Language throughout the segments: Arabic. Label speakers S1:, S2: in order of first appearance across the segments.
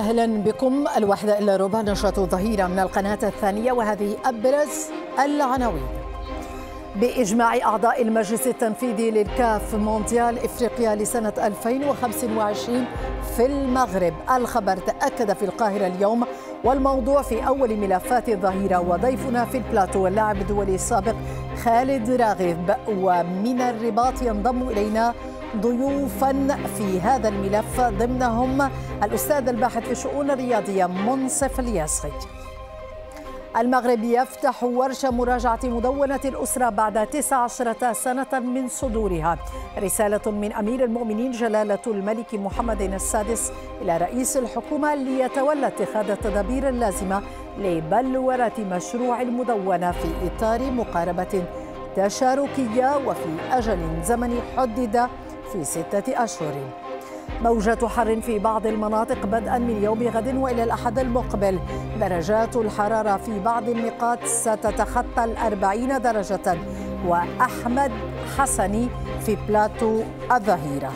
S1: أهلا بكم الواحدة إلا ربع نشرة ظهيرة من القناة الثانية وهذه أبرز العناوين بإجماع أعضاء المجلس التنفيذي للكاف مونديال إفريقيا لسنة 2025 في المغرب الخبر تأكد في القاهرة اليوم والموضوع في أول ملفات الظهيرة وضيفنا في البلاتو اللاعب الدولي السابق خالد راغب ومن الرباط ينضم إلينا ضيوفا في هذا الملف ضمنهم الأستاذ الباحث في الشؤون الرياضية منصف الياسري المغرب يفتح ورشة مراجعة مدونة الأسرة بعد 19 سنة من صدورها رسالة من أمير المؤمنين جلالة الملك محمد السادس إلى رئيس الحكومة ليتولى اتخاذ التدابير اللازمة لبلورة مشروع المدونة في إطار مقاربة تشاركية وفي أجل زمني حدد في ستة أشهر موجة حر في بعض المناطق بدءا من يوم غد وإلى الأحد المقبل درجات الحرارة في بعض النقاط ستتخطى الأربعين درجة وأحمد حسني في بلاتو الظهيرة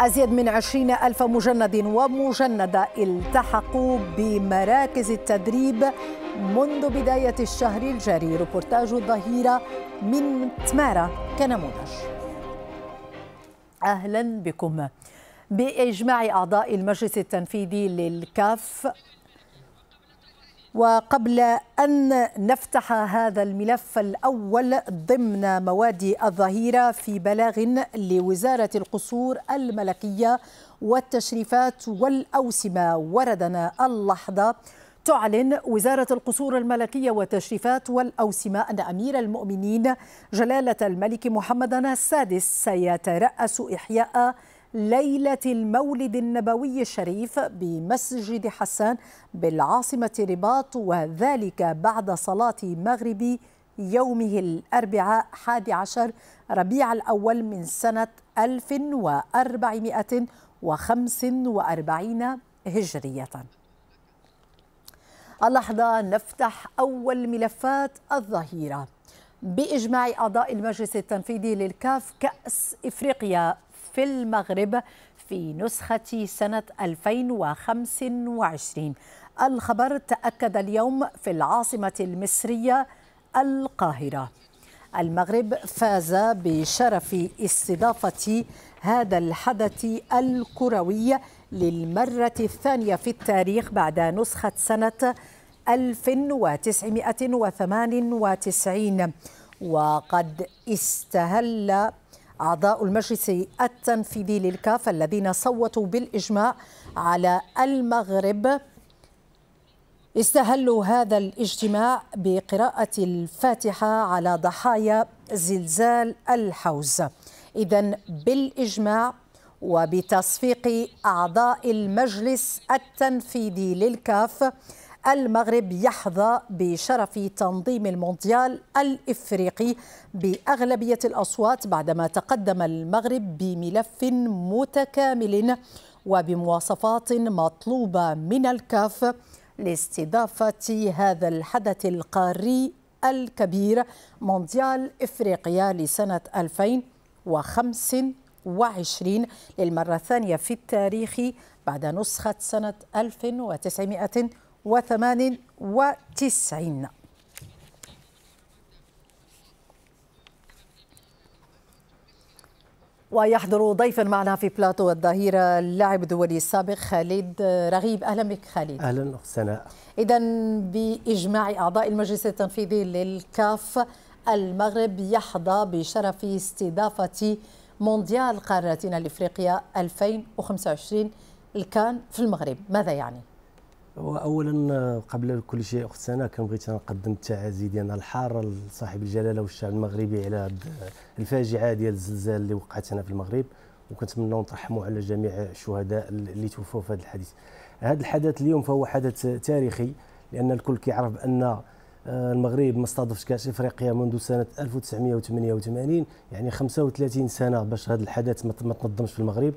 S1: أزيد من عشرين ألف مجند ومجندة التحقوا بمراكز التدريب منذ بداية الشهر الجاري روبورتاج الظهيرة من تمارا كنموذج أهلا بكم بإجماع أعضاء المجلس التنفيذي للكاف وقبل أن نفتح هذا الملف الأول ضمن مواد الظهيرة في بلاغ لوزارة القصور الملكية والتشريفات والأوسمة وردنا اللحظة تعلن وزارة القصور الملكية والتشريفات والأوسمة أن أمير المؤمنين جلالة الملك محمد السادس سيترأس إحياء ليلة المولد النبوي الشريف بمسجد حسان بالعاصمة رباط وذلك بعد صلاة مغرب يومه الأربعاء 11 ربيع الأول من سنة 1445 هجرية اللحظة نفتح أول ملفات الظهيرة بإجماع أعضاء المجلس التنفيذي للكاف كأس إفريقيا في المغرب في نسخة سنة 2025 الخبر تأكد اليوم في العاصمة المصرية القاهرة المغرب فاز بشرف استضافة هذا الحدث الكروي للمرة الثانية في التاريخ بعد نسخة سنة 1998 وقد استهل أعضاء المجلس التنفيذي للكاف الذين صوتوا بالإجماع على المغرب استهلوا هذا الاجتماع بقراءة الفاتحة على ضحايا زلزال الحوز إذا بالإجماع وبتصفيق أعضاء المجلس التنفيذي للكاف المغرب يحظى بشرف تنظيم المونديال الافريقي باغلبيه الاصوات بعدما تقدم المغرب بملف متكامل وبمواصفات مطلوبه من الكاف لاستضافه هذا الحدث القاري الكبير مونديال افريقيا لسنه 2025 2021 للمرة الثانية في التاريخ بعد نسخة سنة 1998 ويحضر ضيفا معنا في بلاتو الظهير اللاعب الدولي السابق خالد رغيب اهلا بك خالد
S2: اهلا اخت سناء
S1: اذا باجماع اعضاء المجلس التنفيذي للكاف المغرب يحظى بشرف استضافه مونديال قارتنا الإفريقية 2025 الكان في المغرب ماذا يعني؟
S2: اولا قبل كل شيء اخت سناء كنبغيت نقدم التعازي ديالنا الحاره لصاحب الجلاله والشعب المغربي على الفاجعه ديال الزلزال اللي وقعت هنا في المغرب وكنتمنى نترحموا على جميع الشهداء اللي توفوا في هذا الحديث هذا الحدث اليوم فهو حدث تاريخي لان الكل كيعرف ان آه، المغرب ما استضافش كاس افريقيا منذ سنه 1988 يعني 35 سنه باش هذا الحدث ما تنظمش في المغرب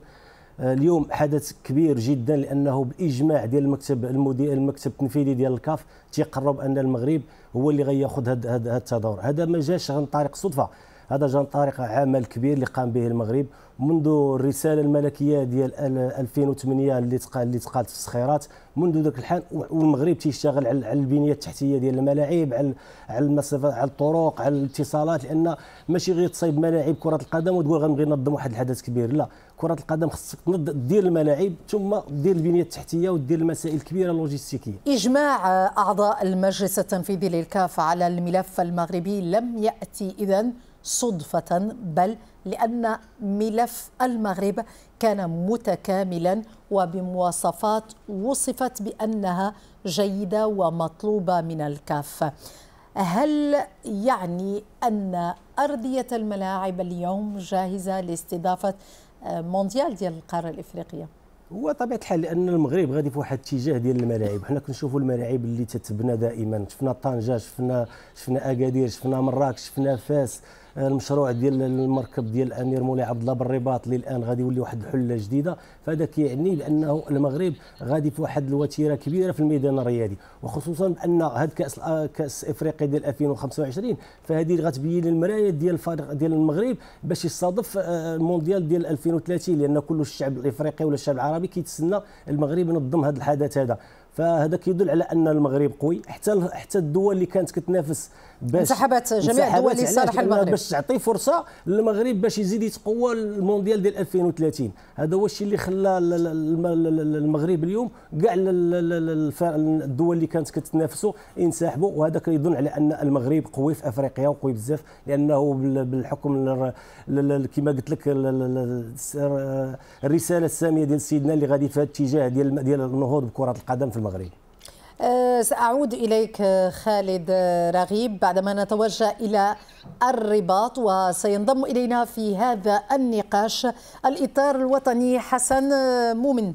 S2: آه، اليوم حدث كبير جدا لانه باجماع ديال المكتب المدير المكتب التنفيذي ديال الكاف تيقرب ان المغرب هو اللي غياخذ هذا التدور هذا ما جاش عن طريق صدفه هذا جان طارق عمل كبير اللي قام به المغرب منذ الرساله الملكيه ديال 2008 اللي تقال اللي تقالت في الصخيرات منذ ذاك الحال والمغرب تيشتغل على البنيه التحتيه ديال الملاعب على على المسافه على الطرق على الاتصالات لان ماشي غير تصايب ملاعب كره القدم وتقول غنبغي ننظم واحد الحدث كبير لا كره القدم خصك دير الملاعب ثم دير البنيه التحتيه ودير المسائل الكبيره اللوجستيكيه
S1: اجماع اعضاء المجلس التنفيذي للكاف على الملف المغربي لم ياتي اذا صدفة بل لأن ملف المغرب كان متكاملا وبمواصفات وصفت بأنها جيدة ومطلوبة من الكافة هل يعني أن أرضية الملاعب اليوم جاهزة لاستضافة مونديال ديال القارة الإفريقية؟
S2: هو طبيعه الحال لان المغرب غادي في واحد الاتجاه ديال الملاعب حنا كنشوفوا الملاعب اللي تتبنى دائما شفنا طنجه شفنا شفنا اكادير شفنا مراكش شفنا فاس المشروع ديال المركب ديال الامير مولاي عبد الله بالرباط اللي الان غادي يولي واحد الحله جديده فهذا كيعني بانه المغرب غادي في واحد الوتيره كبيره في الميدان الرياضي وخصوصا بان هذا كاس آه، كاس افريقيا ديال 2025 فهذه اللي غتبين المرايه ديال الفريق ديال المغرب باش يستضيف آه، المونديال ديال 2030 لان كل الشعب الافريقي ولا الشعب العربي كيتسنى المغرب ينظم هذا الحدث هذا فهذا كيدل على ان المغرب قوي حتى حتى الدول اللي كانت كتنافس انسحبت جميع دول صالح المغرب باش تعطي فرصه للمغرب باش يزيد يتقوى المونديال ديال 2030 هذا هو الشيء اللي خلى المغرب اليوم كاع الدول اللي كانت كتنافسوا ينسحبوا وهذا كيظن على ان المغرب قوي في افريقيا وقوي بزاف لانه بالحكم كما قلت لك الرساله الساميه ديال سيدنا اللي غادي في هذا الاتجاه ديال النهوض بكره القدم في المغرب
S1: أه، سأعود إليك خالد أه، رغيب بعدما نتوجه إلى الرباط وسينضم إلينا في هذا النقاش الإطار الوطني حسن أه، مؤمن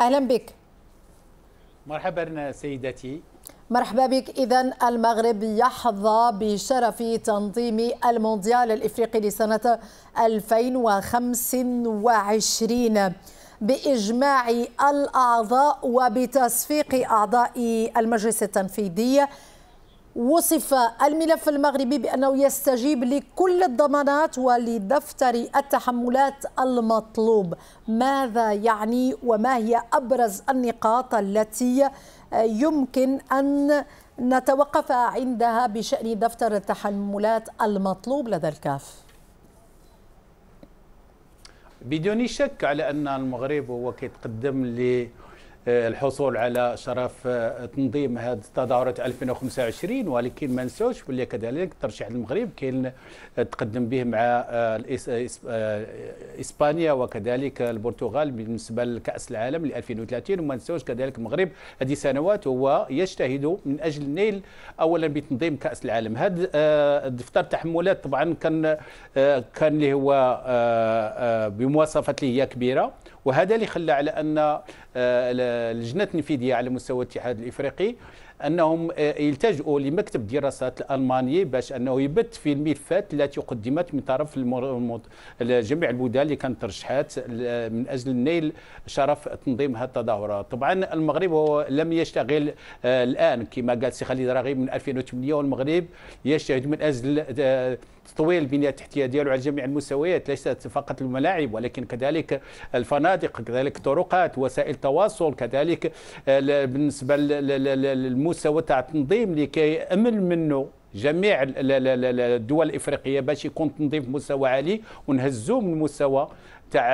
S1: أهلا بك
S3: مرحبا سيدتي
S1: مرحبا بك إذا المغرب يحظى بشرف تنظيم المونديال الإفريقي لسنة 2025 باجماع الاعضاء وبتصفيق اعضاء المجلس التنفيذي وصف الملف المغربي بانه يستجيب لكل الضمانات ولدفتر التحملات المطلوب ماذا يعني وما هي ابرز النقاط التي يمكن ان نتوقف عندها بشان دفتر التحملات المطلوب لدى الكاف
S3: بدون شك على أن المغرب هو كيتقدم الحصول على شرف آه، تنظيم هذه التظاهرات 2025 ولكن ما نساوش بلي كذلك ترشيح المغرب كاين آه، تقدم به مع آه، اسبانيا وكذلك البرتغال بالنسبه لكاس العالم ل 2030 وما نساوش كذلك المغرب هذه سنوات هو يجتهد من اجل النيل اولا بتنظيم كاس العالم هذا دفتر تحملات طبعا كان كان اللي هو بمواصفات اللي هي كبيره وهذا اللي خلى على ان آه، اللجنه التنفيذيه على مستوى الاتحاد الافريقي انهم آه، يلتجؤوا لمكتب الدراسات الالماني باش انه يبت في الملفات التي قدمت من طرف جميع البلدان اللي كانت ترشحات من اجل نيل شرف تنظيم هذه التظاهرات طبعا المغرب هو لم يشتغل آه، الان كما قال سي خالد راغب من 2008 والمغرب يجتهد من اجل تطوير آه، البنيه التحتيه ديالو على جميع المستويات ليست فقط الملاعب ولكن كذلك الفنادق كذلك الطرقات وسائل التواصل كذلك بالنسبه للم المستوى تاع التنظيم لكي يامل منه جميع الدول الافريقيه باش يكون تنظيم في مستوى عالي ونهزوه من المستوى تاع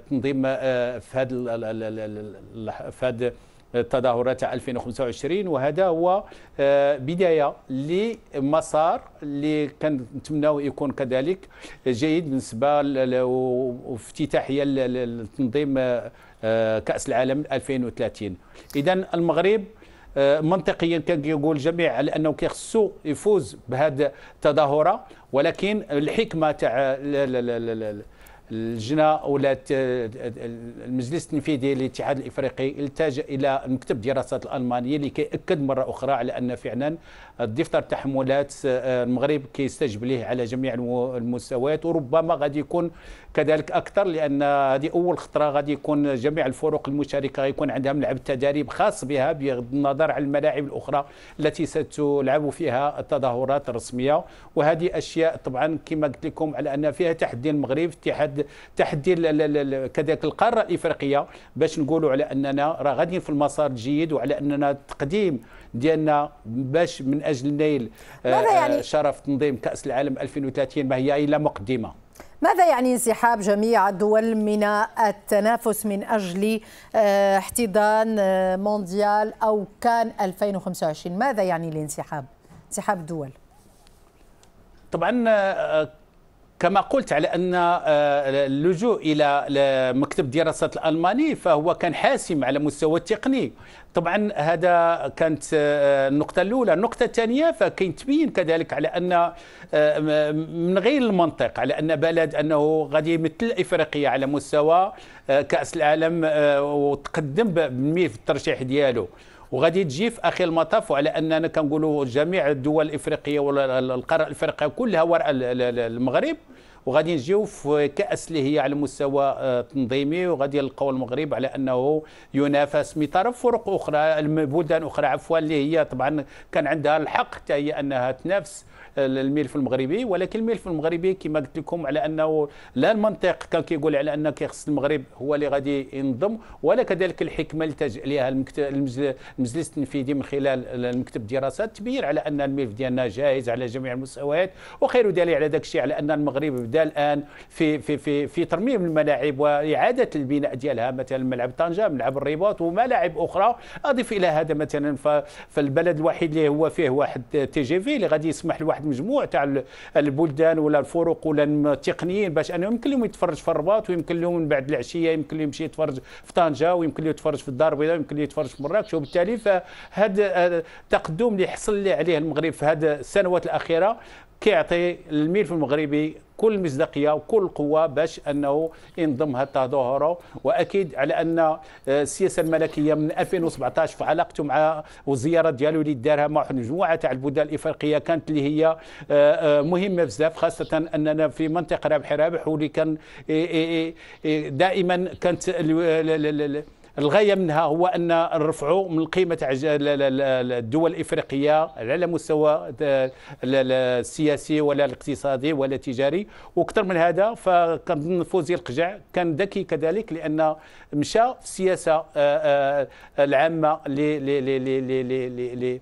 S3: التنظيم آه، آه، في هذا في هذا التظاهرات تاع 2025 وهذا هو آه، بدايه لمسار اللي كنتمناو يكون كذلك جيد بالنسبه وافتتاحيه للتنظيم كاس العالم 2030 اذا المغرب منطقيا كان يقول الجميع على انه كيخصو يفوز بهذه التظاهره ولكن الحكمه تاع اللجنه ولا المجلس التنفيذي للاتحاد الافريقي التجا الى مكتب دراسات الالمانيه لكي ياكد مره اخرى على ان فعلا الدفتر تحملات آه، المغرب كيستجب ليه على جميع المستويات وربما غادي يكون كذلك اكثر لان هذه اول خطره غادي يكون جميع الفرق المشاركه غيكون عندها ملعب تدريب خاص بها بغض النظر عن الملاعب الاخرى التي ستلعب فيها التظاهرات الرسميه وهذه اشياء طبعا كما قلت لكم على ان فيها تحدي المغرب تحدي تحدي كذلك القاره الافريقيه باش نقولوا على اننا راه غاديين في المسار الجيد وعلى اننا التقديم ديالنا باش من أجل نيل آه، آه، يعني شرف تنظيم كأس العالم 2030 ما هي إلا مقدمة
S1: ماذا يعني انسحاب جميع الدول من التنافس من أجل آه، احتضان مونديال أو كان 2025 ماذا يعني الانسحاب انسحاب الدول
S3: طبعا كما قلت على ان آه، اللجوء الى مكتب الدراسات الالماني فهو كان حاسم على مستوى التقني طبعا هذا كانت آه، النقطه الاولى النقطه الثانيه فكاين تبين كذلك على ان آه، من غير المنطق على ان بلد انه غادي يمثل افريقيا على مستوى كاس العالم وتقدم بالميه في الترشيح ديالو وغادي تجي في اخر المطاف وعلى اننا كنقولوا جميع الدول الافريقيه ولا القاره الافريقيه كلها وراء المغرب وغادي نجيو في كاس اللي هي على المستوى التنظيمي آه، وغادي يلقاو المغرب على انه ينافس من طرف فرق اخرى بلدان اخرى عفوا اللي هي طبعا كان عندها الحق حتى هي انها تنافس الملف المغربي ولكن الملف المغربي كما قلت لكم على انه لا المنطق كان كيقول على ان كيخص المغرب هو اللي غادي ينضم ولا كذلك الحكمه اللي تج عليها المجلس التنفيذي من خلال المكتب الدراسات تبين على ان الملف ديالنا جاهز على جميع المستويات وخير دليل على ذاك الشيء على ان المغرب بدا الان في في في في ترميم الملاعب واعاده البناء ديالها مثلا ملعب طنجه ملعب الرباط وملاعب اخرى اضف الى هذا مثلا فالبلد الوحيد اللي هو فيه واحد تي جي في اللي غادي يسمح لواحد مجموعه تاع البلدان ولا الفرق ولا التقنيين باش انهم يمكن لهم يتفرج في الرباط ويمكن لهم من بعد العشيه يمكن لهم يمشي يتفرج في طنجه ويمكن لهم يتفرج في الدار البيضاء ويمكن لهم يتفرج في مراكش وبالتالي فهذا التقدم آه، اللي حصل عليه المغرب في هذه السنوات الاخيره كيعطي الملف المغربي كل مصداقيه وكل قوه باش انه ينضم هذا التظاهره واكيد على ان آه، السياسه الملكيه من 2017 في علاقته مع والزياره ديالو اللي دارها مع مجموعه تاع البلدان الافريقيه كانت اللي هي آه، آه، مهمه بزاف خاصه اننا في منطقه رابح رابح واللي كان دائما كانت الغايه منها هو ان نرفعوا من قيمه الدول الافريقيه على مستوى السياسي ولا الاقتصادي ولا التجاري واكثر من هذا فكنظن فوزي القجع كان ذكي كذلك لان مشى في السياسه العامه اللي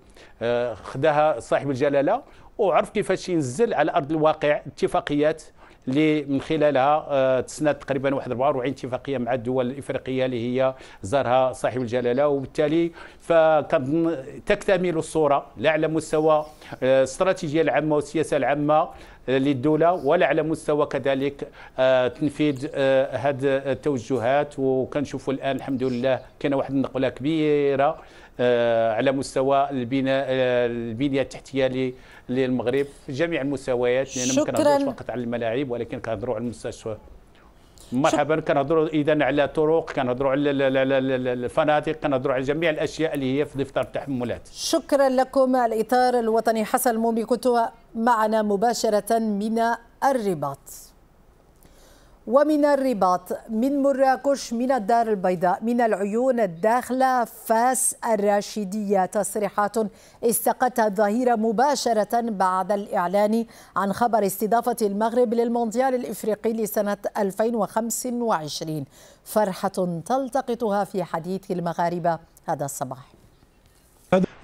S3: خداها صاحب الجلاله وعرف كيفاش ينزل على ارض الواقع اتفاقيات اللي من خلالها آه، تسند تقريبا واحد 44 اتفاقيه مع الدول الافريقيه اللي هي زارها صاحب الجلاله وبالتالي فكان تكتمل الصوره لا على مستوى الاستراتيجيه آه، العامه والسياسه العامه آه، للدولة ولا على مستوى كذلك تنفيذ هذه التوجهات وكنشوفوا الآن الحمد لله كان واحد النقلة كبيرة على مستوى البناء البنية التحتية للمغرب في جميع المستويات لان ما كنهضروش فقط على الملاعب ولكن كنهضروا على المستشفى مرحبا كنهضروا اذا على طرق كنهضروا على الفنادق كنهضروا على جميع الاشياء اللي هي في دفتر التحملات
S1: شكرا لكم الاطار الوطني حسن المومي كنت معنا مباشره من الرباط ومن الرباط من مراكش من الدار البيضاء من العيون الداخلة فاس الراشدية تصريحات استقتها الظهيرة مباشرة بعد الإعلان عن خبر استضافة المغرب للمونديال الإفريقي لسنة 2025 فرحة تلتقطها في حديث المغاربة هذا الصباح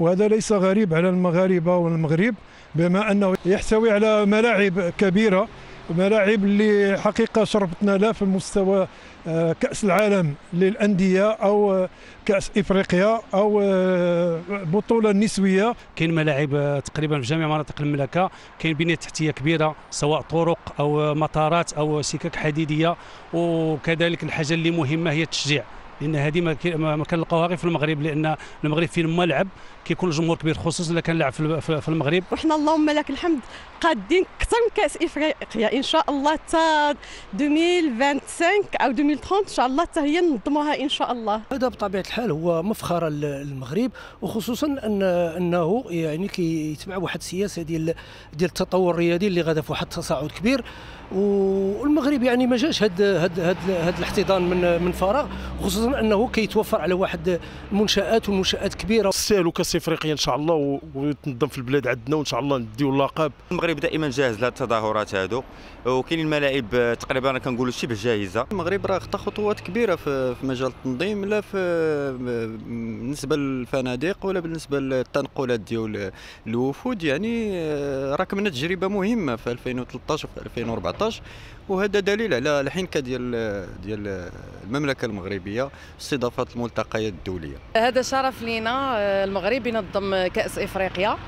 S4: وهذا ليس غريب على المغاربة والمغرب بما أنه يحتوي على ملاعب كبيرة ملاعب اللي حقيقه شرفتنا لا في مستوى آه، كاس العالم للانديه او آه، كاس افريقيا او آه، بطوله نسويه
S3: كاين ملاعب تقريبا في جميع مناطق المملكه كاين بنيه تحتيه كبيره سواء طرق او مطارات او سكك حديديه وكذلك الحاجه اللي مهمه هي التشجيع لان هذه ما كنلقاوها غير في المغرب لان المغرب فين ملعب كيكون الجمهور كبير خصوصا اذا كان لاعب في
S2: المغرب
S1: وحنا اللهم لك الحمد قادين اكثر من كاس افريقيا ان شاء الله حتى 2025 او 2030 ان شاء الله حتى هي ننظموها ان شاء الله هذا
S5: بطبيعه الحال هو مفخره للمغرب وخصوصا ان انه يعني كيتبع واحد السياسه ديال ديال التطور الرياضي اللي غادا في واحد التصاعد كبير والمغرب يعني ما جاش هاد هاد هاد, هاد الاحتضان من من فراغ خصوصا انه كيتوفر على واحد المنشات ومنشات كبيره سالوا كاس افريقيا ان شاء الله وتنظم في
S6: البلاد عندنا وان شاء الله
S7: نديو اللقب المغرب دائما جاهز لهاد التظاهرات هادو وكاين الملاعب
S8: تقريبا انا كنقولوا شبه جاهزه
S7: المغرب راه خطا خطوات كبيره في مجال التنظيم لا في بالنسبه للفنادق ولا بالنسبه للتنقلات ديال الوفود يعني آه، راكمنا تجربه مهمه في 2013 وفي 2014 2014 وهذا دليل على الحنكه ديال ديال المملكه المغربيه استضافه الملتقيات الدوليه
S1: هذا شرف لينا آه، المغرب ينظم كاس افريقيا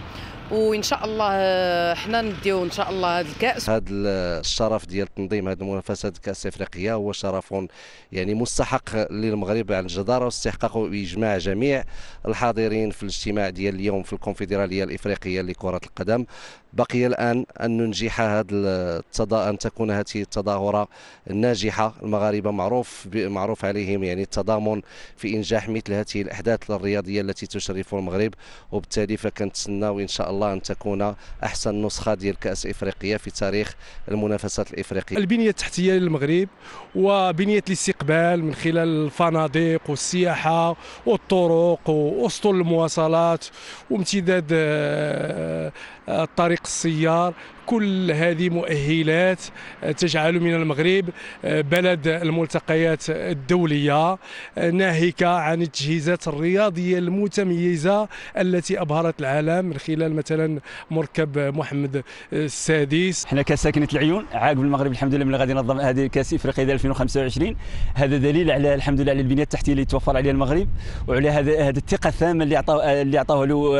S1: وان شاء الله آه، حنا نديو ان شاء الله هذا الكاس
S9: هذا الشرف ديال تنظيم هذه المنافسه كاس افريقيا هو شرف يعني مستحق للمغرب على الجداره واستحقاقه باجماع جميع الحاضرين في الاجتماع ديال اليوم في الكونفدراليه الافريقيه لكره القدم بقي الآن أن ننجح هذا التضا... أن تكون هذه التظاهرة ناجحة المغاربة معروف معروف عليهم يعني التضامن في إنجاح مثل هذه الأحداث الرياضية التي تشرف المغرب وبالتالي فكنتسناو إن شاء الله أن تكون أحسن نسخة ديال كأس إفريقيا في تاريخ المنافسات الإفريقية البنية
S4: التحتية للمغرب وبنية الاستقبال من خلال الفنادق والسياحة والطرق وأسطول المواصلات وامتداد آه، آه، طريق السيار كل هذه مؤهلات تجعل من المغرب آه، بلد الملتقيات الدولية آه، ناهيك عن التجهيزات الرياضية المتميزة التي أبهرت العالم من خلال مثلا مركب محمد آه، السادس احنا كساكنة العيون عاقب المغرب الحمد لله من
S2: غادي ننظم هذه الكاس افريقيا 2025 هذا دليل على الحمد لله على البنية التحتية اللي توفر عليها المغرب وعلى هذا هذا الثقة الثامنة اللي عطاه اللي عطاه له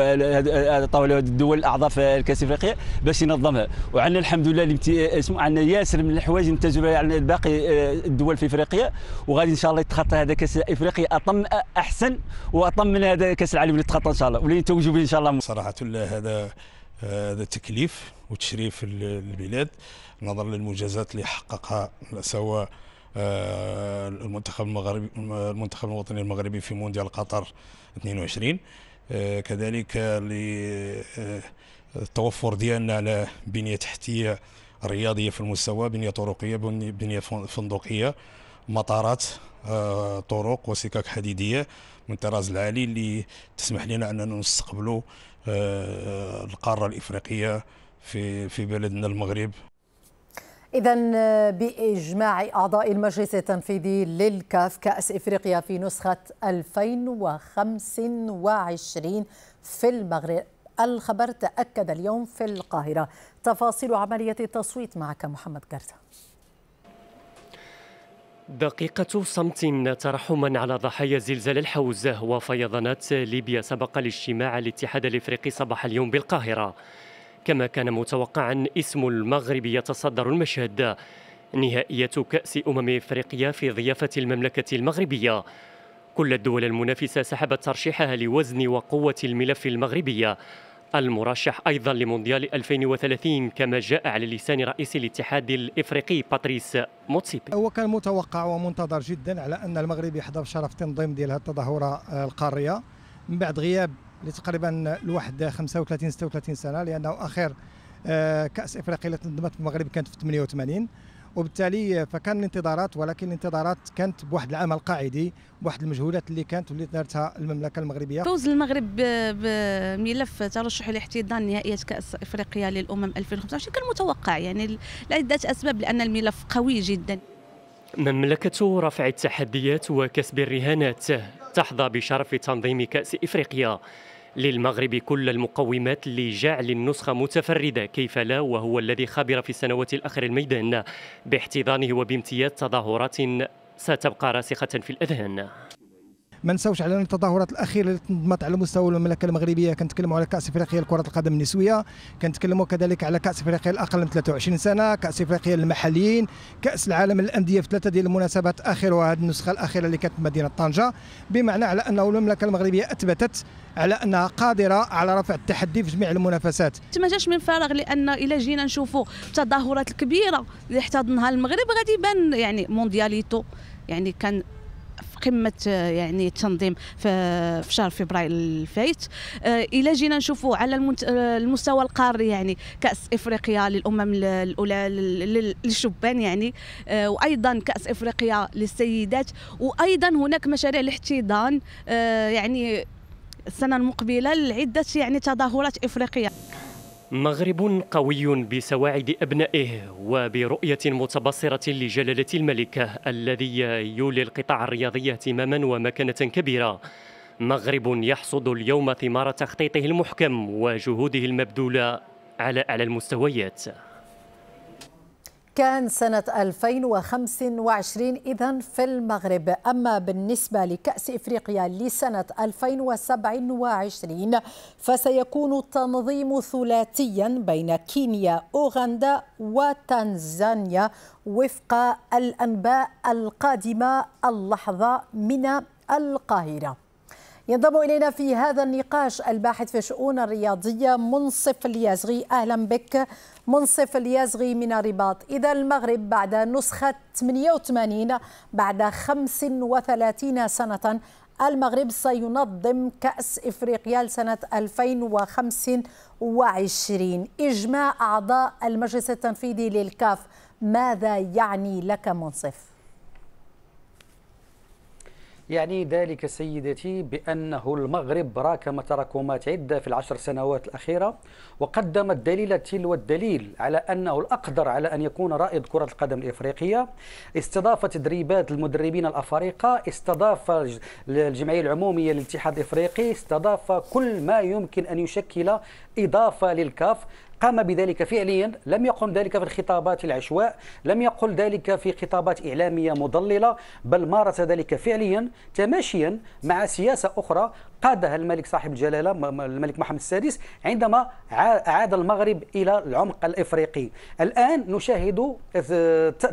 S2: عطاه له الدول الأعضاء في الكاس افريقيا باش ينظمها وعندنا الحمد لله اللي آه، اسمه عندنا ياسر من الحوايج التجربه على باقي آه، الدول في افريقيا وغادي ان شاء الله يتخطى هذا كاس افريقيا اطم آه، احسن واطم من هذا كاس العالم اللي تخطى ان شاء الله واللي نتوجوا به ان شاء الله صراحه الله هذا هذا تكليف وتشريف البلاد نظرا للمجازات اللي حققها
S8: سواء المنتخب المغربي المنتخب الوطني المغربي في مونديال قطر 22 كذلك التوفر ديالنا على بنيه تحتيه رياضيه في المستوى بنيه طرقيه بنيه فندقيه مطارات آه، طرق وسكك حديديه من الطراز العالي اللي تسمح لنا اننا نستقبلوا آه، القاره الافريقيه في في بلدنا المغرب
S1: إذا آه، بإجماع أعضاء المجلس التنفيذي للكاف كأس إفريقيا في نسخة 2025 في المغرب الخبر تأكد اليوم في القاهرة تفاصيل عملية التصويت معك محمد كرتا
S10: دقيقة صمت ترحما على ضحايا زلزال الحوز وفيضانات ليبيا سبق الاجتماع الاتحاد الافريقي صباح اليوم بالقاهرة. كما كان متوقعا اسم المغرب يتصدر المشهد. نهائية كأس أمم افريقيا في ضيافة المملكة المغربية. كل الدول المنافسة سحبت ترشيحها لوزن وقوة الملف المغربية المرشح أيضا لمونديال 2030 كما جاء على لسان رئيس الاتحاد الإفريقي باتريس موتسيبي
S4: هو كان متوقع ومنتظر جدا على أن المغرب يحضر شرف تنظيم ديال هذه التظاهرة القارية من بعد غياب لتقريبا الواحد 35 36 سنه لانه اخر آه، كاس افريقيا اللي تنظمت في المغرب كانت في 88 وبالتالي فكان الانتظارات ولكن الانتظارات كانت بواحد العمل قاعدي بواحد المجهودات اللي كانت واللي دارتها المملكه المغربيه فوز
S11: المغرب بملف ترشح الاحتضان نهائيات كاس افريقيا للامم 2025 كان متوقع يعني لعده اسباب لان الملف قوي جدا
S10: مملكة رفع التحديات وكسب الرهانات تحظى بشرف تنظيم كأس إفريقيا للمغرب كل المقومات لجعل النسخة متفردة كيف لا وهو الذي خبر في السنوات الأخيرة الميدان باحتضانه وبامتياز تظاهرات ستبقى راسخة في الأذهان
S4: ما نساوش على التظاهرات الاخيره اللي تنظمت على مستوى المملكه المغربيه كنتكلموا على كاس افريقيا لكره القدم النسويه كنتكلموا كذلك على كاس افريقيا الاقل 23 سنه كاس افريقيا للمحليين كاس العالم للانديه في ثلاثه ديال المناسبات اخرها هذه النسخه الاخيره اللي كانت مدينه طنجه بمعنى على انه المملكه المغربيه اثبتت على انها قادره على رفع التحدي في جميع المنافسات
S11: ما جاش من فراغ لان الا جينا نشوفوا التظاهرات الكبيره اللي احتضنها المغرب غادي يبان يعني موندياليتو يعني كان قمه آه، يعني التنظيم في شهر فبراير الفايت آه، الى جينا نشوفوا على آه، المستوى القاري يعني كاس افريقيا للامم الاولى للشبان يعني وايضا كاس افريقيا للسيدات وايضا هناك مشاريع الاحتضان يعني السنه المقبله لعده يعني تظاهرات افريقيه
S10: مغرب قوي بسواعد أبنائه وبرؤية متبصرة لجلالة الملكة الذي يولي القطاع الرياضي اهتماما ومكانة كبيرة مغرب يحصد اليوم ثمار تخطيطه المحكم وجهوده المبذولة على أعلى المستويات
S1: كان سنة 2025 إذا في المغرب أما بالنسبة لكأس إفريقيا لسنة 2027 فسيكون التنظيم ثلاثيا بين كينيا أوغندا وتنزانيا وفق الأنباء القادمة اللحظة من القاهرة ينضم إلينا في هذا النقاش الباحث في الشؤون الرياضية منصف اليازغي أهلا بك منصف اليازغي من الرباط إذا المغرب بعد نسخة 88 بعد 35 سنة المغرب سينظم كأس إفريقيا لسنة 2025 إجماع أعضاء المجلس التنفيذي للكاف ماذا يعني لك منصف؟
S9: يعني ذلك سيدتي بأنه المغرب راكم تراكمات عدة في العشر سنوات الأخيرة وقدم الدليل تلو الدليل على أنه الأقدر على أن يكون رائد كرة القدم الإفريقية استضافة تدريبات المدربين الأفارقة استضافة الجمعية العمومية للاتحاد الإفريقي استضافة كل ما يمكن أن يشكل إضافة للكاف قام بذلك فعليا لم يقم ذلك في الخطابات العشواء لم يقل ذلك في خطابات إعلامية مضللة بل مارس ذلك فعليا تماشيا مع سياسة أخرى قادها الملك صاحب الجلاله الملك محمد السادس عندما عاد المغرب الى العمق الافريقي الان نشاهد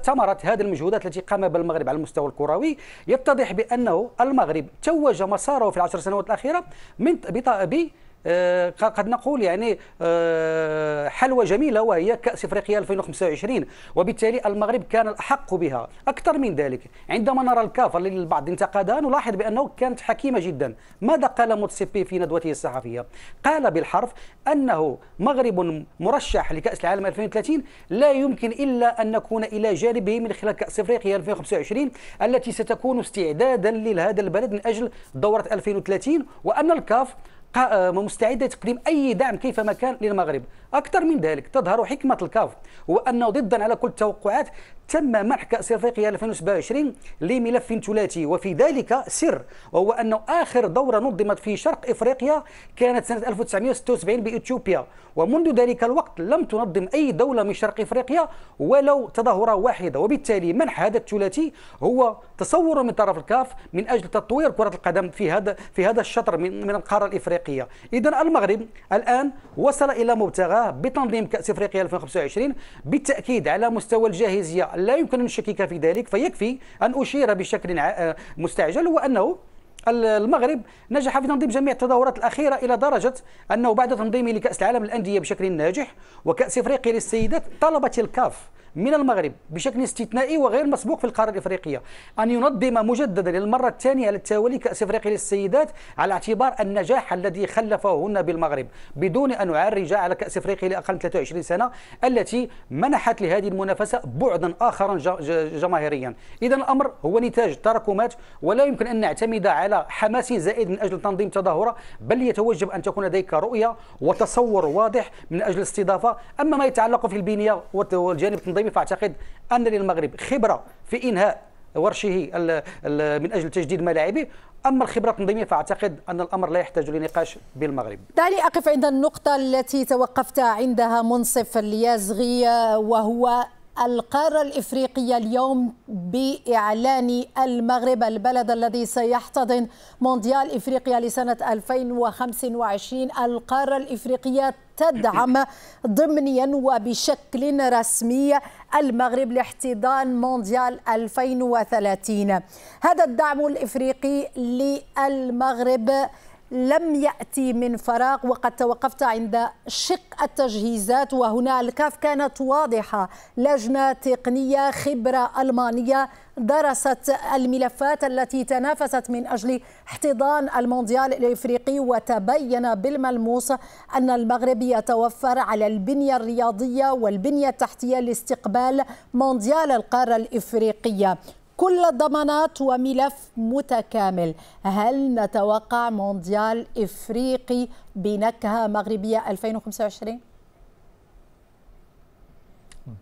S9: ثمره هذه المجهودات التي قام بها المغرب على المستوى الكروي يتضح بانه المغرب توج مساره في العشر سنوات الاخيره من بطاقه آه، قد نقول يعني آه، حلوة جميلة وهي كأس إفريقيا 2025 وبالتالي المغرب كان الأحق بها أكثر من ذلك عندما نرى الكاف اللي البعض انتقدها نلاحظ بأنه كانت حكيمة جدا ماذا قال موتسيبي في ندوته الصحفية قال بالحرف أنه مغرب مرشح لكأس العالم 2030 لا يمكن إلا أن نكون إلى جانبه من خلال كأس إفريقيا 2025 التي ستكون استعدادا لهذا البلد من أجل دورة 2030 وأن الكاف آه، مستعده تقديم اي دعم كيفما كان للمغرب اكثر من ذلك تظهر حكمه الكاف هو انه ضدا على كل التوقعات تم منح كاس افريقيا 2027 لملف ثلاثي وفي ذلك سر وهو انه اخر دوره نظمت في شرق افريقيا كانت سنه 1976 باثيوبيا ومنذ ذلك الوقت لم تنظم اي دوله من شرق افريقيا ولو تظاهره واحده وبالتالي منح هذا الثلاثي هو تصور من طرف الكاف من اجل تطوير كره القدم في هذا في هذا الشطر من, من القاره الافريقيه اذا المغرب الان وصل الى مبتغاه بتنظيم كاس افريقيا 2025 بالتاكيد على مستوى الجاهزيه لا يمكن ان نشكك في ذلك فيكفي ان اشير بشكل آه، مستعجل هو انه المغرب نجح في تنظيم جميع التدورات الأخيرة إلى درجة أنه بعد تنظيمه لكأس العالم للأندية بشكل ناجح وكأس إفريقيا للسيدات طلبت الكاف من المغرب بشكل استثنائي وغير مسبوق في القارة الإفريقية أن ينظم مجددا للمرة الثانية على التوالي كأس إفريقيا للسيدات على اعتبار النجاح الذي خلفهن بالمغرب بدون أن نعرج على كأس إفريقيا لأقل من 23 سنة التي منحت لهذه المنافسة بعدا آخر جماهيريا إذا الأمر هو نتاج تراكمات ولا يمكن أن نعتمد على حماس زائد من أجل تنظيم تظاهرة بل يتوجب أن تكون لديك رؤية وتصور واضح من أجل الاستضافة أما ما يتعلق في البنية والجانب التنظيمي التنظيمي فاعتقد ان للمغرب خبره في انهاء ورشه ال ال من اجل تجديد ملاعبه اما الخبره التنظيميه فاعتقد ان الامر لا يحتاج لنقاش بالمغرب.
S1: دعني اقف عند النقطه التي توقفت عندها منصف اليازغي وهو القارة الإفريقية اليوم بإعلان المغرب البلد الذي سيحتضن مونديال إفريقيا لسنة 2025 القارة الإفريقية تدعم ضمنيا وبشكل رسمي المغرب لاحتضان مونديال 2030 هذا الدعم الإفريقي للمغرب لم يأتي من فراغ وقد توقفت عند شق التجهيزات وهنا الكاف كانت واضحة لجنة تقنية خبرة ألمانية درست الملفات التي تنافست من أجل احتضان المونديال الإفريقي وتبين بالملموس أن المغرب يتوفر على البنية الرياضية والبنية التحتية لاستقبال مونديال القارة الإفريقية كل الضمانات وملف متكامل هل نتوقع مونديال إفريقي بنكهة مغربية 2025؟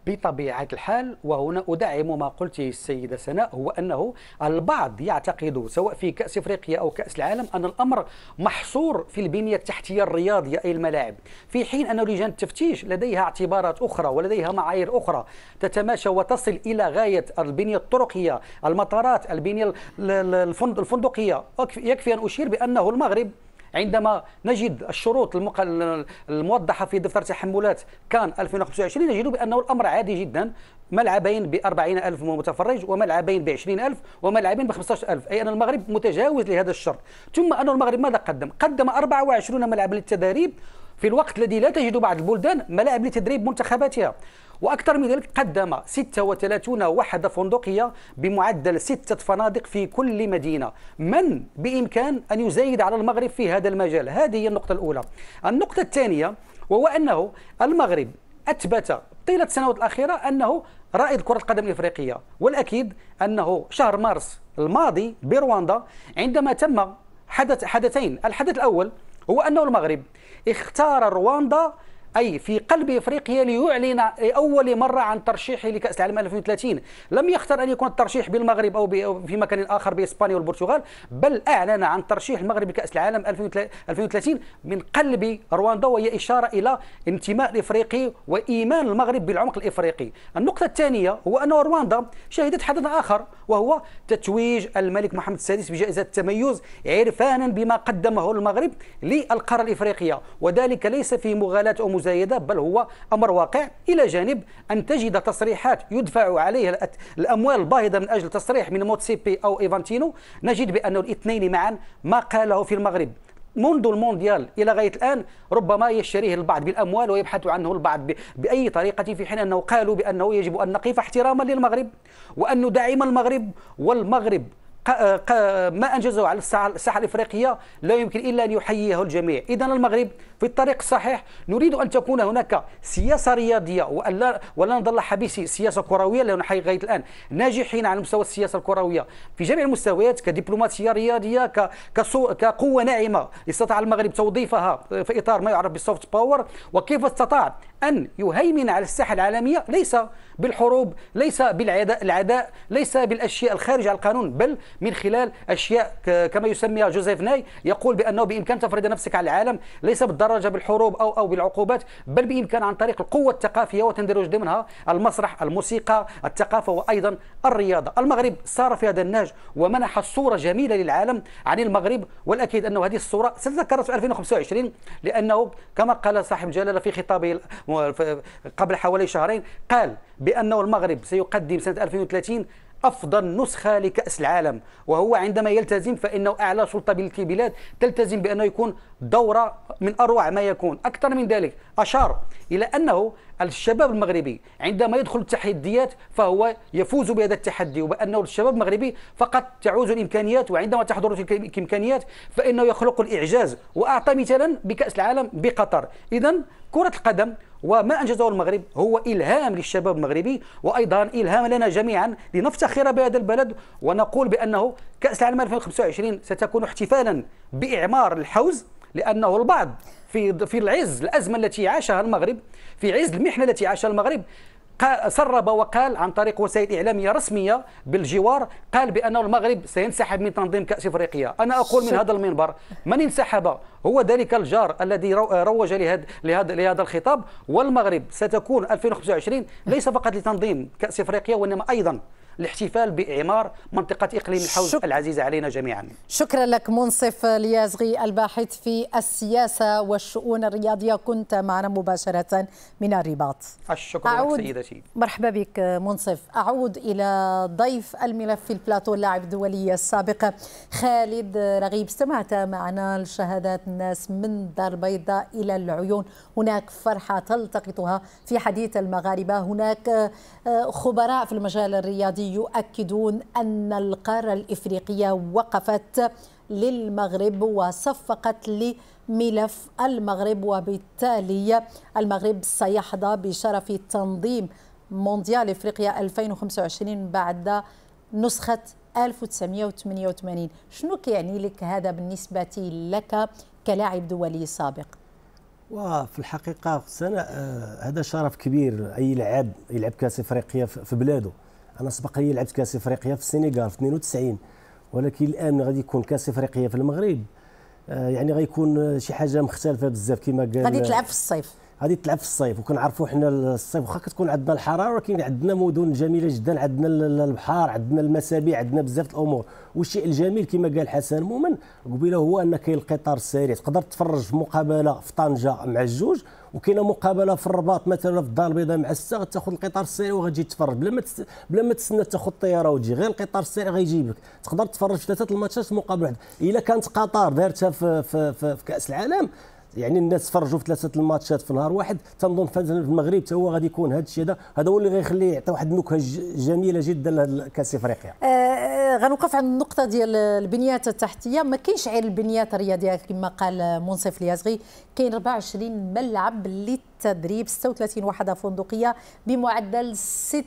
S9: بطبيعة الحال وهنا أدعم ما قلته السيدة سناء هو أنه البعض يعتقد سواء في كأس إفريقيا أو كأس العالم أن الأمر محصور في البنية التحتية الرياضية أي الملاعب في حين أن لجان التفتيش لديها اعتبارات أخرى ولديها معايير أخرى تتماشى وتصل إلى غاية البنية الطرقية المطارات البنية الفندقية يكفي أن أشير بأنه المغرب عندما نجد الشروط الموضحة في دفتر تحملات كان 2025 نجد بأنه الأمر عادي جدا ملعبين ب 40000 متفرج وملعبين ب 20000 وملعبين ب 15000 أي أن المغرب متجاوز لهذا الشرط ثم أن المغرب ماذا قدم؟ قدم 24 ملعبا للتدريب في الوقت الذي لا تجد بعض البلدان ملاعب لتدريب منتخباتها وأكثر من ذلك قدم 36 وحدة فندقية بمعدل ستة فنادق في كل مدينة من بإمكان أن يزايد على المغرب في هذا المجال هذه هي النقطة الأولى النقطة الثانية وهو أنه المغرب أثبت طيلة السنوات الأخيرة أنه رائد كرة القدم الإفريقية والأكيد أنه شهر مارس الماضي برواندا عندما تم حدث حدثين الحدث الأول هو أنه المغرب اختار رواندا أي في قلب إفريقيا ليعلن لأول مرة عن ترشيحه لكأس العالم 2030 لم يختر أن يكون الترشيح بالمغرب أو في مكان آخر بإسبانيا والبرتغال بل أعلن عن ترشيح المغرب لكأس العالم 2030 من قلب رواندا وهي إشارة إلى انتماء الإفريقي وإيمان المغرب بالعمق الإفريقي النقطة الثانية هو أن رواندا شهدت حدث آخر وهو تتويج الملك محمد السادس بجائزة التميز عرفانا بما قدمه المغرب للقارة الإفريقية وذلك ليس في مغالاة أو مزايدة بل هو أمر واقع إلى جانب أن تجد تصريحات يدفع عليها الأموال الباهظة من أجل تصريح من موتسيبي أو إيفانتينو نجد بأن الاثنين معا ما قاله في المغرب منذ المونديال الى غايه الان ربما يشتريه البعض بالاموال ويبحث عنه البعض باي طريقه في حين انه قالوا بانه يجب ان نقف احتراما للمغرب وان ندعم المغرب والمغرب ما انجزه على الساحه الافريقيه لا يمكن الا ان يحييه الجميع اذا المغرب في الطريق الصحيح نريد أن تكون هناك سياسة رياضية وألا ولا نظل حبيسي سياسة كروية لان حي غاية الآن ناجحين على مستوى السياسة الكروية في جميع المستويات كدبلوماسية رياضية كقوة ناعمة استطاع المغرب توظيفها في إطار ما يعرف بالسوفت باور وكيف استطاع أن يهيمن على الساحة العالمية ليس بالحروب ليس بالعداء العداء ليس بالأشياء الخارجة على القانون بل من خلال أشياء كما يسميها جوزيف ناي يقول بأنه بإمكان تفريض نفسك على العالم ليس بالضرر الدرجه بالحروب او او بالعقوبات بل بامكان عن طريق القوه الثقافيه وتندرج ضمنها المسرح الموسيقى الثقافه وايضا الرياضه المغرب سار في هذا النهج ومنح صوره جميله للعالم عن المغرب والاكيد انه هذه الصوره ستتكرر في 2025 لانه كما قال صاحب الجلاله في خطابه قبل حوالي شهرين قال بانه المغرب سيقدم سنه 2030 أفضل نسخة لكأس العالم وهو عندما يلتزم فإنه أعلى سلطة بالبلاد تلتزم بأنه يكون دورة من أروع ما يكون أكثر من ذلك أشار إلى أنه الشباب المغربي عندما يدخل التحديات فهو يفوز بهذا التحدي وبأنه الشباب المغربي فقط تعوز الإمكانيات وعندما تحضر تلك الإمكانيات فإنه يخلق الإعجاز وأعطى مثالا بكأس العالم بقطر إذا كرة القدم وما أنجزه المغرب هو إلهام للشباب المغربي وأيضا إلهام لنا جميعا لنفتخر بهذا البلد ونقول بأنه كأس العالم 2025 ستكون احتفالا بإعمار الحوز لأنه البعض في في العز الأزمة التي عاشها المغرب في عز المحنة التي عاشها المغرب سرب وقال عن طريق وسائل إعلامية رسمية بالجوار قال بأن المغرب سينسحب من تنظيم كأس إفريقيا أنا أقول من هذا المنبر من انسحب هو ذلك الجار الذي روج لهذا لهذا لهذا الخطاب والمغرب ستكون 2025 ليس فقط لتنظيم كأس إفريقيا وإنما أيضا الاحتفال باعمار منطقه اقليم الحوز شك... العزيزه علينا جميعا
S1: شكرا لك منصف اليازغي الباحث في السياسه والشؤون الرياضيه كنت معنا مباشره من الرباط الشكر أعود... لك سيدتي مرحبا بك منصف اعود الى ضيف الملف في البلاتو اللاعب الدولي السابق خالد رغيب استمعت معنا لشهادات الناس من دار بيضاء الى العيون هناك فرحه تلتقطها في حديث المغاربه هناك آه، خبراء في المجال الرياضي يؤكدون أن القارة الإفريقية وقفت للمغرب وصفقت لملف المغرب وبالتالي المغرب سيحظى بشرف تنظيم مونديال افريقيا 2025 بعد نسخه 1988 شنو كيعني لك هذا بالنسبه لك كلاعب دولي سابق
S2: وفي الحقيقه سنة آه، هذا شرف كبير اي لاعب يلعب كاس افريقيا في بلاده انا سبق لي لعبت كاس افريقيا في السنغال في 92 ولكن الان غادي يكون كاس افريقيا في المغرب آه، يعني غيكون شي حاجه مختلفه بزاف كما قال غادي تلعب في الصيف غادي تلعب في الصيف وكنعرفوا حنا الصيف واخا كتكون عندنا الحراره ولكن عندنا مدن جميله جدا عندنا البحار عندنا المسابيع عندنا بزاف الامور والشيء الجميل كما قال حسن مومن قبيله هو ان كاين القطار السريع تقدر تفرج في مقابله في طنجه مع الجوج وكاينه مقابله في الرباط مثلا في الدار البيضاء مع الساغ تاخذ القطار السريع وغتجي تتفرج بلا ما بلا ما تستنى تاخذ الطياره وتجي غير القطار السريع غيجيبك تقدر تتفرج ثلاثه الماتشات مقابل واحد الا كانت قطر دارتها في, في, في, في كاس العالم يعني الناس تفرجوا في ثلاثه الماتشات في نهار واحد تنظن في المغرب حتى هو غادي يكون هذا الشيء هذا هذا هو اللي غيخلي يعطي واحد النكهه جميله جدا لكاس افريقيا
S1: آه،, آه غنوقف عند النقطه ديال البنيات التحتيه ما كاينش غير البنيات الرياضيه كما قال منصف اليازغي كاين 24 ملعب للتدريب 36 وحده فندقيه بمعدل 6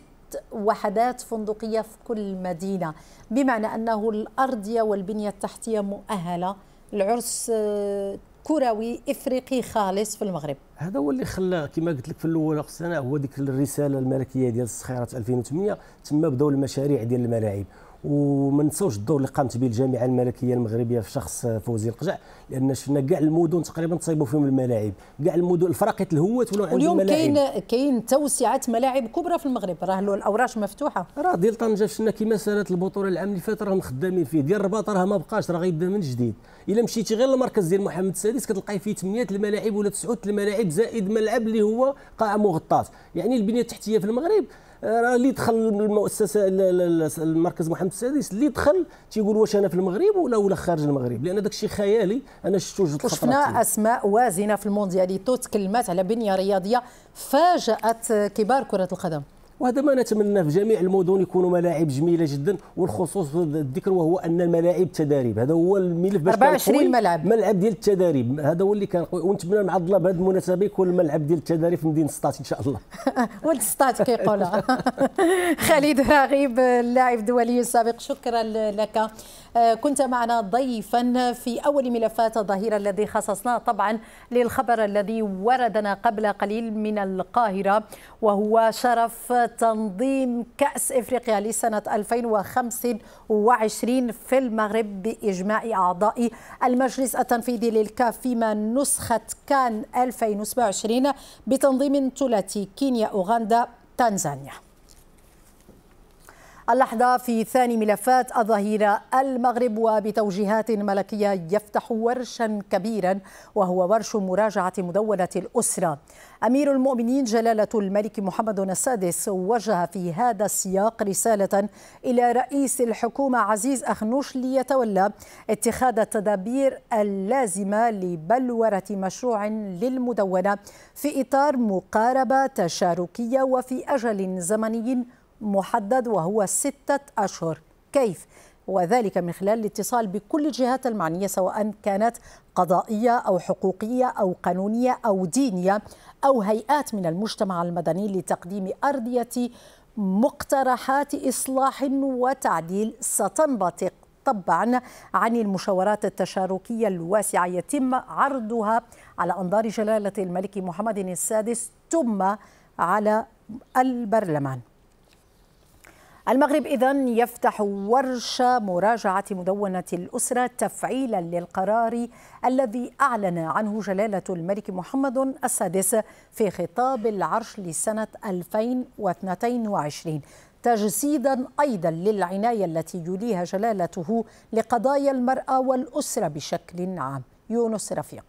S1: وحدات فندقيه في كل مدينه بمعنى انه الارضيه والبنيه التحتيه مؤهله العرس آه، كروي افريقي خالص في المغرب
S2: هذا هو اللي خلى كما قلت لك في الاول خصنا هو ديك الرساله الملكيه ديال الصخيره 2008 تما بداو المشاريع ديال الملاعب وما نساوش الدور اللي قامت به الجامعه الملكيه المغربيه في شخص فوزي القجع لان شفنا كاع المدن تقريبا تصيبوا فيهم الملاعب كاع المدن الفراقيه الهوات ولاو عندهم ملاعب اليوم
S1: كاين كاين توسعات ملاعب كبرى في المغرب راه الاوراش مفتوحه راه ديال طنجه
S2: شفنا كما سالات البطوله العام اللي فات راهم خدامين فيه ديال الرباط راه ما بقاش راه غيبدا من جديد الا مشيتي غير للمركز ديال محمد السادس كتلقاي فيه ثمانيه الملاعب ولا تسعود الملاعب زائد ملعب اللي هو قاعه مغطاه يعني البنيه التحتيه في المغرب راه اللي دخل المؤسسه المركز محمد السادس اللي دخل تيقول واش انا في المغرب ولا ولا خارج المغرب لان داك الشيء خيالي انا شفتو جوج شفنا
S1: اسماء وازنه في الموندياليتو تكلمات على بنيه رياضيه فاجات كبار كره القدم
S2: وهذا ما نتمنى في جميع المدن يكونوا ملاعب جميله جدا والخصوص الذكر وهو ان الملاعب تداريب هذا هو الملف باش 24 ملعب ملعب ديال التداريب هذا هو اللي كان ونتمنى مع الله بهذه المناسبه يكون الملعب ديال التداريب في مدينه سطات ان شاء الله
S1: ولد سطات كيقولها خالد راغب اللاعب الدولي السابق شكرا لك آه، كنت معنا ضيفا في أول ملفات الظهيرة الذي خصصناه طبعا للخبر الذي وردنا قبل قليل من القاهرة وهو شرف تنظيم كأس إفريقيا لسنة 2025 في المغرب بإجماع أعضاء المجلس التنفيذي للكاف فيما نسخة كان 2027 بتنظيم ثلاثي كينيا أوغندا تنزانيا اللحظة في ثاني ملفات الظهيرة المغرب وبتوجيهات ملكية يفتح ورشا كبيرا وهو ورش مراجعة مدونة الأسرة أمير المؤمنين جلالة الملك محمد السادس وجه في هذا السياق رسالة إلى رئيس الحكومة عزيز أخنوش ليتولى اتخاذ التدابير اللازمة لبلورة مشروع للمدونة في إطار مقاربة تشاركية وفي أجل زمني محدد وهو ستة أشهر كيف؟ وذلك من خلال الاتصال بكل الجهات المعنية سواء كانت قضائية أو حقوقية أو قانونية أو دينية أو هيئات من المجتمع المدني لتقديم أرضية مقترحات إصلاح وتعديل ستنبثق طبعا عن المشاورات التشاركية الواسعة يتم عرضها على أنظار جلالة الملك محمد السادس ثم على البرلمان المغرب إذا يفتح ورشة مراجعة مدونة الأسرة تفعيلا للقرار الذي أعلن عنه جلالة الملك محمد السادس في خطاب العرش لسنة 2022 تجسيدا أيضا للعناية التي يوليها جلالته لقضايا المرأة والأسرة بشكل عام يونس رفيق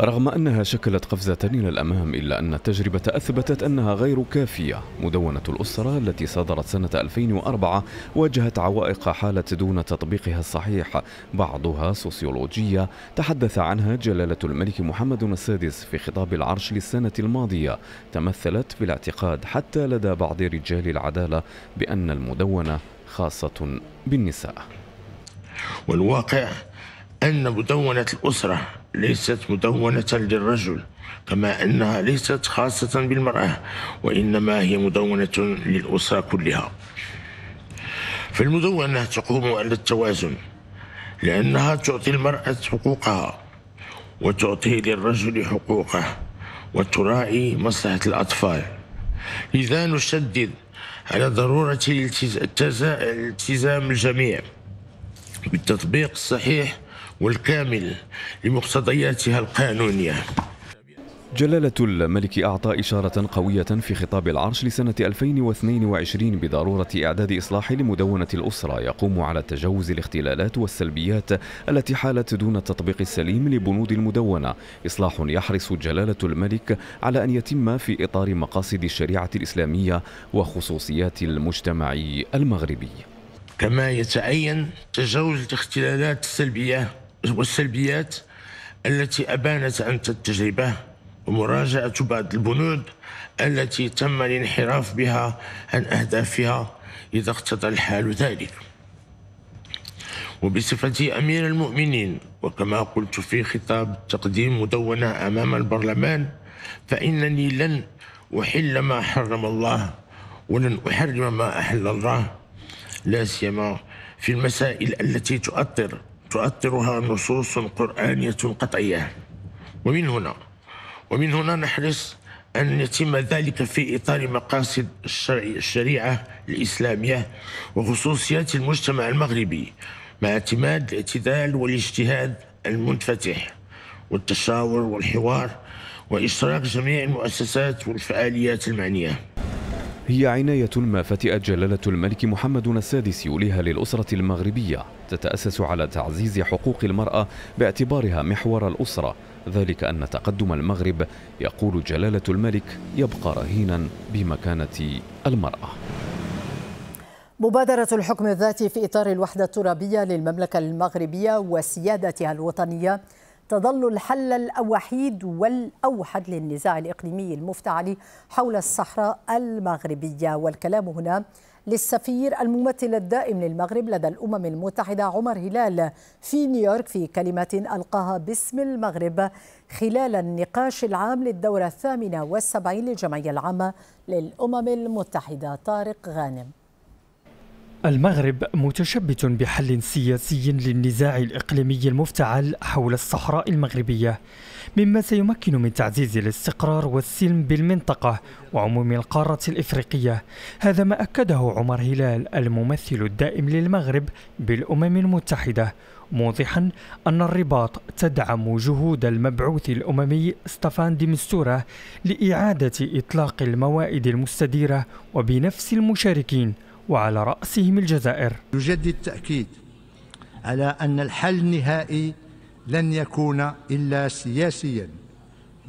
S12: رغم أنها شكلت قفزة إلى الأمام إلا أن التجربة أثبتت أنها غير كافية مدونة الأسرة التي صدرت سنة 2004 واجهت عوائق حالت دون تطبيقها الصحيح بعضها سوسيولوجية تحدث عنها جلالة الملك محمد السادس في خطاب العرش للسنة الماضية تمثلت في الاعتقاد حتى لدى بعض رجال العدالة بأن المدونة خاصة بالنساء
S6: والواقع أن مدونة الأسرة ليست مدونة للرجل كما أنها ليست خاصة بالمرأة وإنما هي مدونة للأسرة كلها فالمدونة تقوم على التوازن لأنها تعطي المرأة حقوقها وتعطي للرجل حقوقه وتراعي مصلحة الأطفال لذا نشدد على ضرورة التزام الجميع بالتطبيق الصحيح والكامل لمقتضياتها القانونية
S12: جلالة الملك أعطى إشارة قوية في خطاب العرش لسنة 2022 بضرورة إعداد إصلاح لمدونة الأسرة يقوم على تجاوز الاختلالات والسلبيات التي حالت دون التطبيق السليم لبنود المدونة إصلاح يحرص جلالة الملك على أن يتم في إطار مقاصد الشريعة الإسلامية وخصوصيات المجتمع المغربي
S6: كما يتعين تجاوز الاختلالات السلبية والسلبيات التي أبانت عن التجربة ومراجعة بعض البنود التي تم الانحراف بها عن أهدافها إذا اقتضى الحال ذلك وبصفتي أمير المؤمنين وكما قلت في خطاب تقديم مدونة أمام البرلمان فإنني لن أحل ما حرم الله ولن أحرم ما أحل الله لا سيما في المسائل التي تؤثر تؤطرها نصوص قرآنية قطعية ومن هنا ومن هنا نحرص أن يتم ذلك في إطار مقاصد الشريعة الإسلامية وخصوصيات المجتمع المغربي مع اعتماد الاعتدال والاجتهاد المنفتح والتشاور والحوار وإشراك جميع المؤسسات والفعاليات المعنية
S12: هي عناية ما فتئت جلالة الملك محمد السادس يوليها للأسرة المغربية تتأسس على تعزيز حقوق المرأة باعتبارها محور الأسرة ذلك أن تقدم المغرب يقول جلالة الملك يبقى رهينا بمكانة المرأة
S1: مبادرة الحكم الذاتي في إطار الوحدة الترابية للمملكة المغربية وسيادتها الوطنية تظل الحل الوحيد والأوحد للنزاع الإقليمي المفتعل حول الصحراء المغربية والكلام هنا للسفير الممثل الدائم للمغرب لدى الأمم المتحدة عمر هلال في نيويورك في كلمة ألقاها باسم المغرب خلال النقاش العام للدورة الثامنة والسبعين للجمعية العامة للأمم المتحدة طارق غانم
S13: المغرب متشبت بحل سياسي للنزاع الإقليمي المفتعل حول الصحراء المغربية مما سيمكن من تعزيز الاستقرار والسلم بالمنطقة وعموم القارة الإفريقية هذا ما أكده عمر هلال الممثل الدائم للمغرب بالأمم المتحدة موضحا أن الرباط تدعم جهود المبعوث الأممي دي مستورة لإعادة إطلاق الموائد المستديرة وبنفس المشاركين وعلى رأسهم الجزائر نجدد التأكيد على أن الحل النهائي
S14: لن يكون إلا سياسيا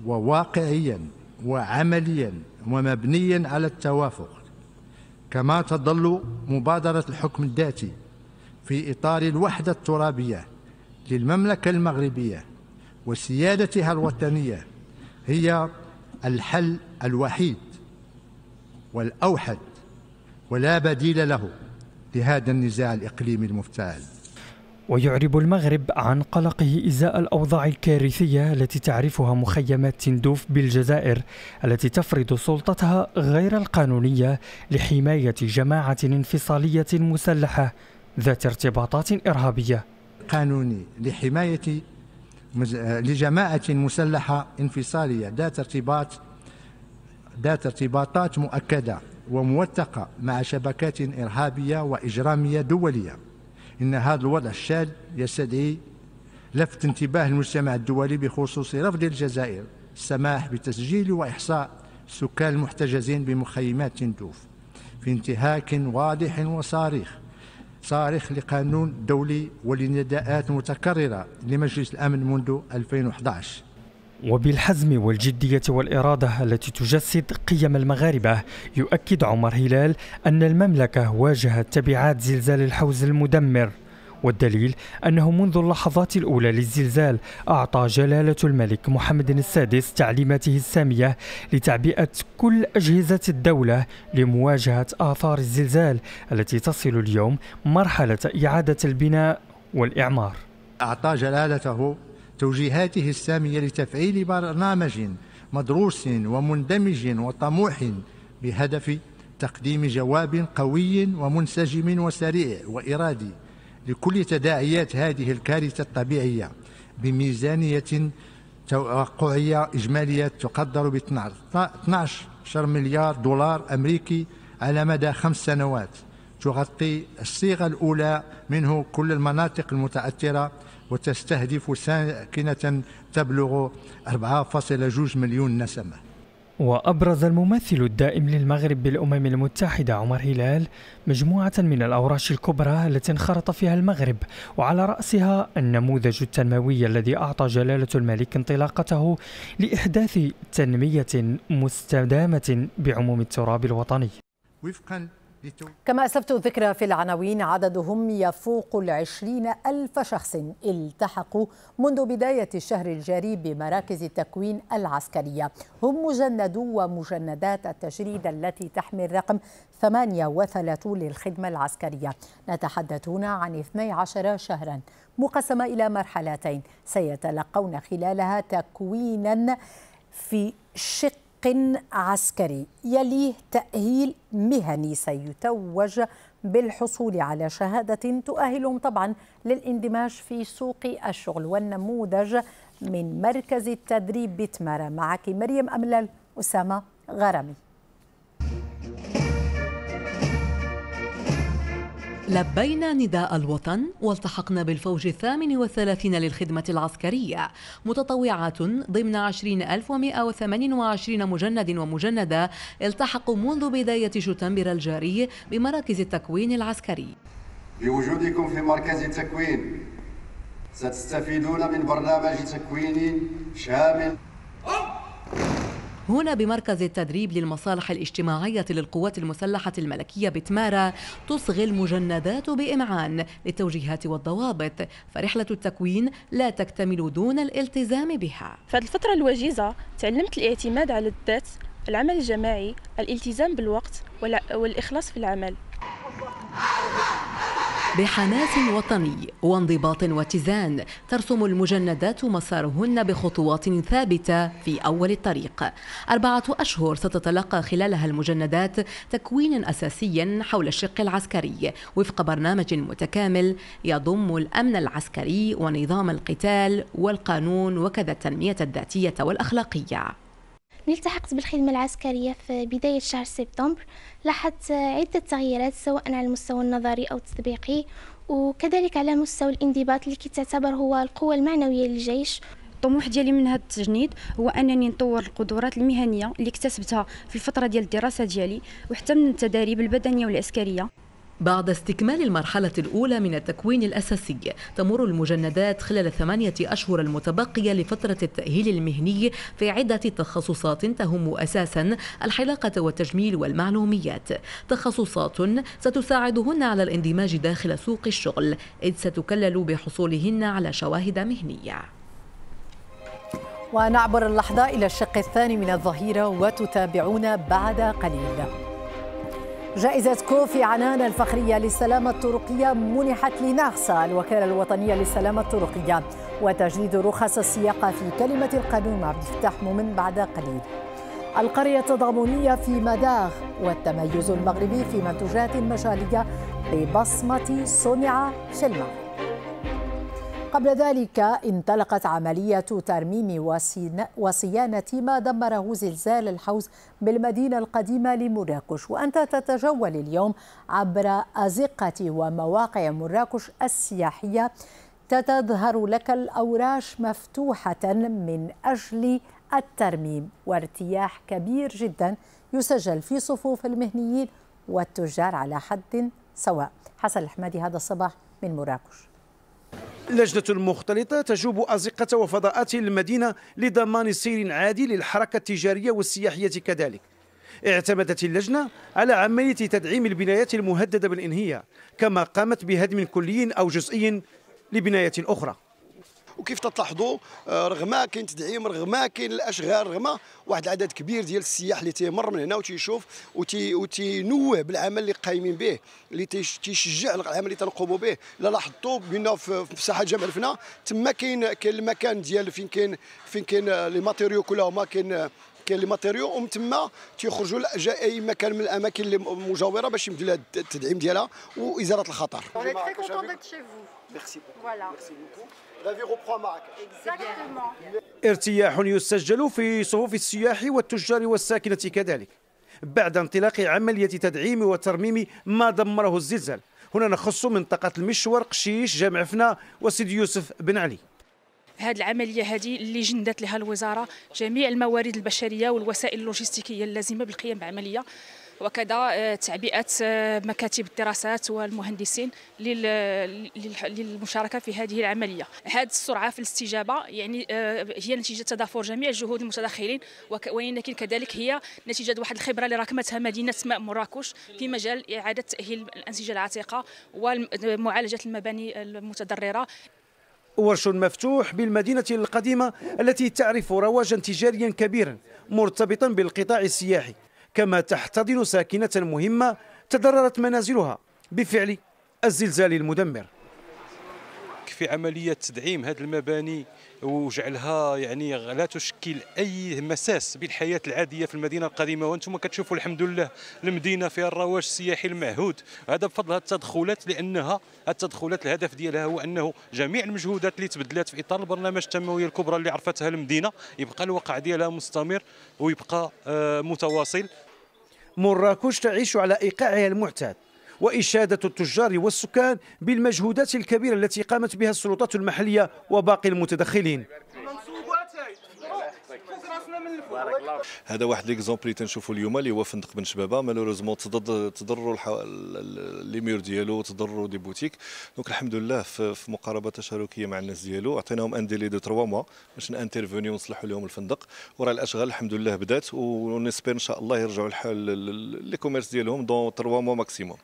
S14: وواقعيا وعمليا ومبنيا على التوافق كما تظل مبادرة الحكم الذاتي في إطار الوحدة الترابية للمملكة المغربية وسيادتها الوطنية هي الحل الوحيد والأوحد ولا بديل له
S13: لهذا النزاع الإقليمي المفتعل ويعرب المغرب عن قلقه ازاء الاوضاع الكارثيه التي تعرفها مخيمات تندوف بالجزائر التي تفرض سلطتها غير القانونيه لحمايه جماعه انفصاليه مسلحه ذات ارتباطات ارهابيه. قانوني لحمايه
S14: لجماعه مسلحه انفصاليه ذات ارتباط ذات ارتباطات مؤكده وموثقة مع شبكات إرهابية وإجرامية دولية إن هذا الوضع الشاذ يستدعي لفت انتباه المجتمع الدولي بخصوص رفض الجزائر السماح بتسجيل وإحصاء السكان المحتجزين بمخيمات تندوف في انتهاك واضح وصارخ صارخ لقانون دولي ولنداءات متكررة
S13: لمجلس الأمن منذ 2011 وبالحزم والجدية والإرادة التي تجسد قيم المغاربة يؤكد عمر هلال أن المملكة واجهت تبعات زلزال الحوز المدمر والدليل أنه منذ اللحظات الأولى للزلزال أعطى جلالة الملك محمد السادس تعليماته السامية لتعبئة كل أجهزة الدولة لمواجهة آثار الزلزال التي تصل اليوم مرحلة إعادة البناء والإعمار
S14: أعطى جلالته توجيهاته السامية لتفعيل برنامج مدروس ومندمج وطموح بهدف تقديم جواب قوي ومنسجم وسريع وإرادي لكل تداعيات هذه الكارثة الطبيعية بميزانية توقعية إجمالية تقدر ب 12 مليار دولار أمريكي على مدى خمس سنوات تغطي الصيغة الأولى منه كل المناطق المتأثرة وتستهدف
S13: ساكنة تبلغ 4.2 مليون نسمة وأبرز الممثل الدائم للمغرب بالأمم المتحدة عمر هلال مجموعة من الأوراش الكبرى التي انخرط فيها المغرب وعلى رأسها النموذج التنموي الذي أعطى جلالة الملك انطلاقته لإحداث تنمية مستدامة بعموم التراب الوطني
S1: وفقا كما أسفت الذكرى في العناوين عددهم يفوق العشرين ألف شخص التحقوا منذ بداية الشهر الجاري بمراكز التكوين العسكرية هم مجندو ومجندات التجريد التي تحمل رقم 38 للخدمة العسكرية نتحدث هنا عن 12 شهرا مقسمة إلى مرحلتين سيتلقون خلالها تكوينا في شق تدقيق عسكري يليه تأهيل مهني سيتوج بالحصول على شهادة تؤهلهم طبعا للاندماج في سوق الشغل والنموذج من مركز التدريب بتمارا معك مريم أملال أسامة غرامي
S11: لبينا نداء الوطن والتحقنا بالفوج الثامن والثلاثين للخدمة العسكرية متطوعات ضمن 20128 مجند ومجندة التحقوا منذ بداية شتنبر الجاري بمراكز التكوين العسكري
S14: بوجودكم في مركز التكوين ستستفيدون من برنامج تكوين شامل
S11: هنا بمركز التدريب للمصالح الاجتماعية للقوات المسلحة الملكية بتمارا تصغي المجندات بإمعان للتوجيهات والضوابط فرحلة التكوين لا تكتمل دون الالتزام بها في الفترة الوجيزة تعلمت الاعتماد على الذات العمل الجماعي الالتزام بالوقت والإخلاص في العمل بحماس وطني وانضباط واتزان ترسم المجندات مسارهن بخطوات ثابتة في أول الطريق أربعة أشهر ستتلقى خلالها المجندات تكوينا أساسيا حول الشق العسكري وفق برنامج متكامل يضم الأمن العسكري ونظام القتال والقانون وكذا التنمية الذاتية والأخلاقية التحقت بالخدمة العسكرية في بداية شهر سبتمبر لاحظت عدة تغييرات سواء على المستوى النظري أو التطبيقي وكذلك على مستوى الانضباط اللي كتعتبر هو القوة المعنوية
S12: للجيش الطموح ديالي من هذا التجنيد هو انني نطور القدرات المهنيه اللي اكتسبتها في الفتره ديال الدراسه ديالي وحتى من التدريب البدنيه والعسكريه بعد
S11: استكمال المرحلة الأولى من التكوين الأساسي تمر المجندات خلال الثمانية أشهر المتبقية لفترة التأهيل المهني في عدة تخصصات تهم أساسا الحلاقة والتجميل والمعلوميات تخصصات ستساعدهن على الاندماج داخل سوق الشغل إذ ستكلل بحصولهن على شواهد مهنية
S1: ونعبر اللحظة إلى الشق الثاني من الظهيرة وتتابعون بعد قليل جائزة كوفي عنان الفخرية للسلامة الطرقية منحت لناخسا الوكالة الوطنية للسلامة الطرقية وتجديد رخص السياقة في كلمة القانون عبد الفتاح مؤمن بعد قليل القرية التضامنية في مداغ والتميز المغربي في منتوجات مجالية ببصمة صنع في المغرب قبل ذلك انطلقت عملية ترميم وصيانة ما دمره زلزال الحوز بالمدينة القديمة لمراكش وأنت تتجول اليوم عبر أزقة ومواقع مراكش السياحية تتظهر لك الأوراش مفتوحة من أجل الترميم وارتياح كبير جدا يسجل في صفوف المهنيين والتجار على حد سواء حسن الحمادي هذا الصباح من مراكش
S15: لجنة مختلطة تجوب أزقة وفضاءات المدينة لضمان سير عادي للحركة التجارية والسياحية كذلك اعتمدت اللجنة على عملية تدعيم البنايات المهددة بالانهيار كما قامت بهدم كلي أو جزئي لبناية أخرى وكيف تلاحظوا آه، رغم كاين تدعيم رغم كاين الاشغال رغم واحد العدد كبير ديال السياح اللي تيمر من هنا وتيشوف وتينوه بالعمل اللي قايمين به اللي تيشجع العمل اللي تنقوموا به الا لاحظتوا بان في ساحه جامع الفنا تما كاين كاين المكان ديال فين كاين فين كاين آه، لي ماتيريو كلها هما كاين كاين لي ماتيريو ومن تما تيخرجوا لاي مكان من الاماكن اللي مجاوره باش يمدوا لها التدعيم ديالها وازاله الخطر. ميرسي beaucoup. Voilà. Merci ارتياح يسجل في صفوف السياح والتجار والساكنة كذلك بعد انطلاق عملية تدعيم وترميم ما دمره الزلزال هنا نخص منطقة المشور قشيش جامع فنا وسيد يوسف بن علي
S11: هذه العمليه هذه اللي جندت لها الوزاره جميع الموارد البشريه والوسائل اللوجستيكيه اللازمه بالقيام بعمليه وكذا آه، تعبئه آه، مكاتب الدراسات والمهندسين للمشاركه في هذه العمليه هذه السرعه في الاستجابه يعني آه، هي نتيجه تضافر جميع جهود المتدخلين ولكن كذلك هي نتيجه واحد الخبره اللي راكمتها مدينه مراكش في مجال اعاده تاهيل الانسجه العتيقه ومعالجه المباني المتضرره
S15: ورش مفتوح بالمدينة القديمة التي تعرف رواجا تجاريا كبيرا مرتبطا بالقطاع السياحي كما تحتضن ساكنة مهمة تضررت منازلها بفعل الزلزال المدمر في عملية تدعيم هذه المباني وجعلها يعني لا تشكل أي مساس بالحياة العادية في المدينة القديمة وأنتم كتشوفوا الحمد لله المدينة فيها الرواج السياحي المعهود هذا بفضل التدخلات لأنها التدخلات الهدف ديالها هو أنه جميع المجهودات اللي تبدلات في إطار البرنامج التنموي الكبرى اللي عرفتها المدينة يبقى الوقع ديالها مستمر ويبقى آه، متواصل مراكش تعيش على إيقاعها المعتاد وإشادة التجار والسكان بالمجهودات الكبيرة التي قامت بها السلطات المحلية وباقي المتدخلين
S12: من الفوق هذا واحد ليكزومبل اللي تنشوفوا اليوم اللي هو فندق بن شبابه مالوريزمون تضد تضروا لي ميور ديالو تضروا دي بوتيك دونك الحمد لله في, مقاربه تشاركيه مع الناس ديالو عطيناهم ان ديلي دو 3 موا باش نانترفوني ونصلحوا لهم الفندق وراه الاشغال الحمد لله بدات ونسبير ان شاء الله يرجعوا الحال لي كوميرس ديالهم دون 3 موا ماكسيموم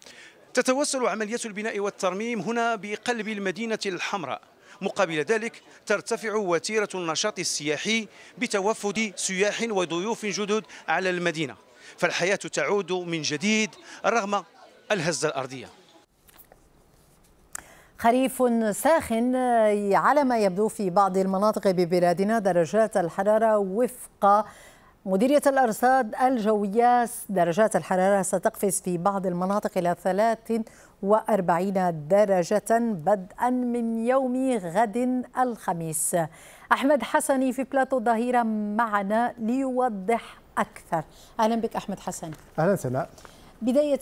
S15: تتوسل عملية البناء والترميم هنا بقلب المدينة الحمراء مقابل ذلك ترتفع وتيرة النشاط السياحي بتوفد سياح وضيوف جدد على المدينة فالحياة تعود من جديد رغم الهزة الأرضية
S1: خريف ساخن على ما يبدو في بعض المناطق ببلادنا درجات الحرارة وفق مديرية الأرصاد الجوية درجات الحرارة ستقفز في بعض المناطق إلى وأربعين درجة بدءا من يوم غد الخميس أحمد حسني في بلاتو ظهيرة معنا ليوضح أكثر أهلا بك أحمد حسني أهلا سناء بداية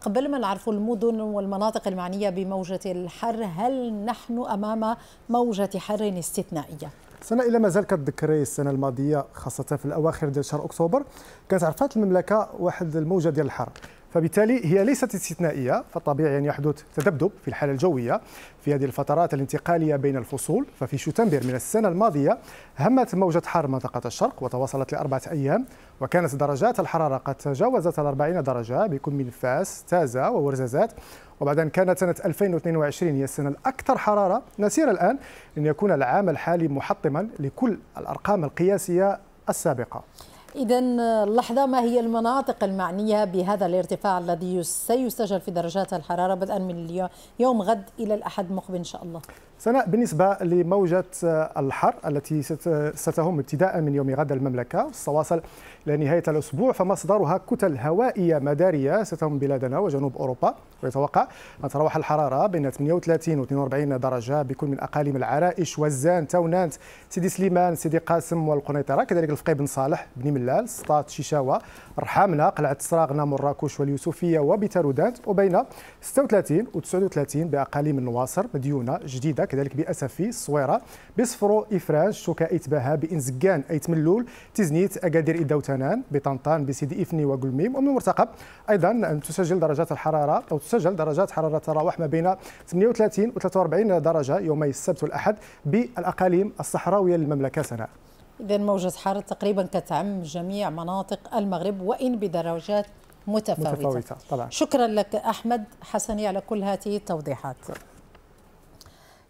S1: قبل ما نعرف المدن والمناطق المعنية بموجة الحر هل نحن أمام موجة حر استثنائية؟
S4: سنة إلى ما زال كتذكري السنة الماضية خاصة في الأواخر ديال شهر أكتوبر كانت عرفات المملكة واحد الموجة ديال الحر فبالتالي هي ليست استثنائية فالطبيعي أن يحدث تذبذب في الحالة الجوية في هذه الفترات الانتقالية بين الفصول ففي شتنبر من السنة الماضية همت موجة حر منطقة الشرق وتواصلت لأربعة أيام وكانت درجات الحرارة قد تجاوزت الأربعين درجة بكم من فاس تازة وورزازات وبعد أن كانت سنة 2022 هي السنة الأكثر حرارة نسير الآن أن يكون العام الحالي محطما لكل الأرقام القياسية السابقة
S1: إذا اللحظة ما هي المناطق المعنية بهذا الارتفاع الذي سيسجل في درجات الحرارة بدءا من اليوم يوم غد إلى الأحد مقبل إن شاء الله؟
S4: سناء بالنسبة لموجة آه، الحر التي آه، ستهم ابتداء من يوم غد المملكة والسواصل إلى نهاية الأسبوع فمصدرها كتل هوائية مدارية ستهم بلادنا وجنوب أوروبا ويتوقع أن تتراوح الحرارة بين 38 و 42 درجة بكل من أقاليم العرائش والزان تونانت سيدي سليمان سيدي قاسم والقنيطرة كذلك الفقي بن صالح بن ملال سطات شيشاوة رحامنا قلعة سراغنا مراكش واليوسفية وبترودانت وبين 36 و 39 بأقاليم النواصر مديونة جديدة كذلك باسفي الصويره بصفرو افراج شوكا اتباها بانزكان ايت ملول تزنيت اكادير الدوتنان بطنطان بسيدي افني وقلميم ومن المرتقب ايضا أن تسجل درجات الحراره او تسجل درجات حراره تتراوح ما بين 38 و 43 درجه يومي السبت والاحد بالاقاليم الصحراويه للمملكه سناء
S1: إذا موجة حارة تقريبا كتعم جميع مناطق المغرب وإن بدرجات متفاوتة, متفاوتة طبعا. شكرا لك أحمد حسني على كل هذه التوضيحات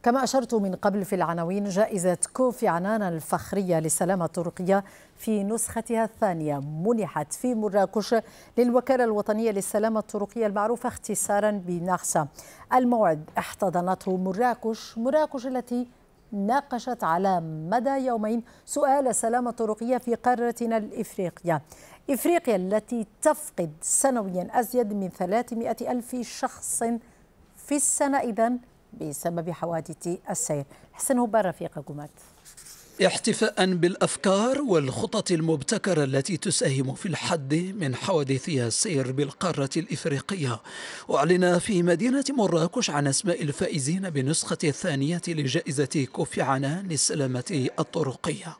S1: كما أشرت من قبل في العناوين جائزة كوفي عنان الفخرية للسلامة الطرقية في نسختها الثانية منحت في مراكش للوكالة الوطنية للسلامة الطرقية المعروفة اختصارا بنخسة الموعد احتضنته مراكش مراكش التي ناقشت على مدى يومين سؤال السلامة الطرقية في قارتنا الإفريقية إفريقيا التي تفقد سنويا أزيد من 300 ألف شخص في السنة إذن بسبب حوادث السير حسن هبة رفيقكمات
S5: احتفاء بالافكار والخطط المبتكره التي تساهم في الحد من حوادث السير بالقاره الافريقيه اعلن في مدينه مراكش عن اسماء الفائزين بالنسخه الثانيه لجائزه كوفي عنان للسلامه الطرقيه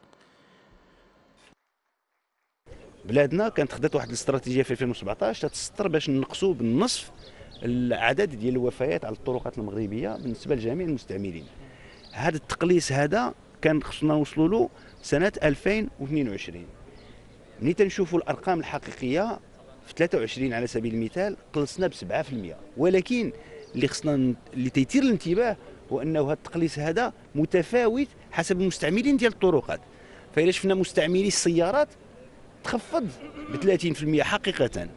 S5: بلادنا كانت
S3: خدات واحد الاستراتيجيه في 2017 تتستر باش نقصوا بالنصف العدد ديال الوفيات على الطرقات المغربيه بالنسبه لجميع المستعملين هذا التقليص هذا كان خصنا نوصلوا له سنه 2022 ملي تنشوفوا الارقام الحقيقيه في 23 على سبيل المثال قلصنا ب 7% ولكن اللي خصنا اللي تيثير الانتباه هو انه هذا التقليص هذا متفاوت حسب
S5: المستعملين ديال الطرقات فاذا شفنا مستعملي السيارات تخفض ب 30% حقيقه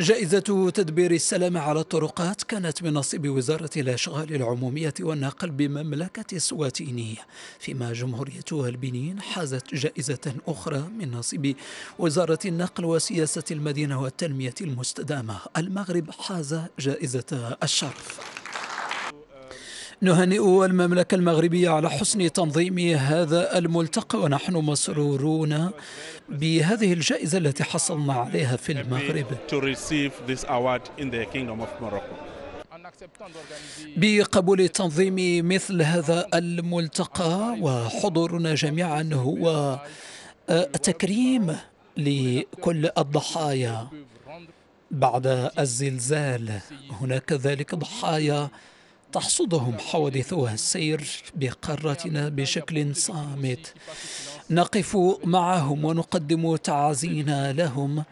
S5: جائزة تدبير السلام على الطرقات كانت من نصيب وزارة الأشغال العمومية والنقل بمملكة السواتينية فيما جمهوريتها البنين حازت جائزة أخرى من نصيب وزارة النقل وسياسة المدينة والتنمية المستدامة المغرب حاز جائزة الشرف نهنئ المملكة المغربية على حسن تنظيم هذا الملتقى ونحن مسرورون بهذه الجائزة التي حصلنا عليها في المغرب بقبول تنظيم مثل هذا الملتقى وحضورنا جميعا هو آه، تكريم لكل الضحايا بعد الزلزال هناك ذلك ضحايا تحصدهم حوادثها السير بقارتنا بشكل صامت نقف معهم ونقدم تعازينا لهم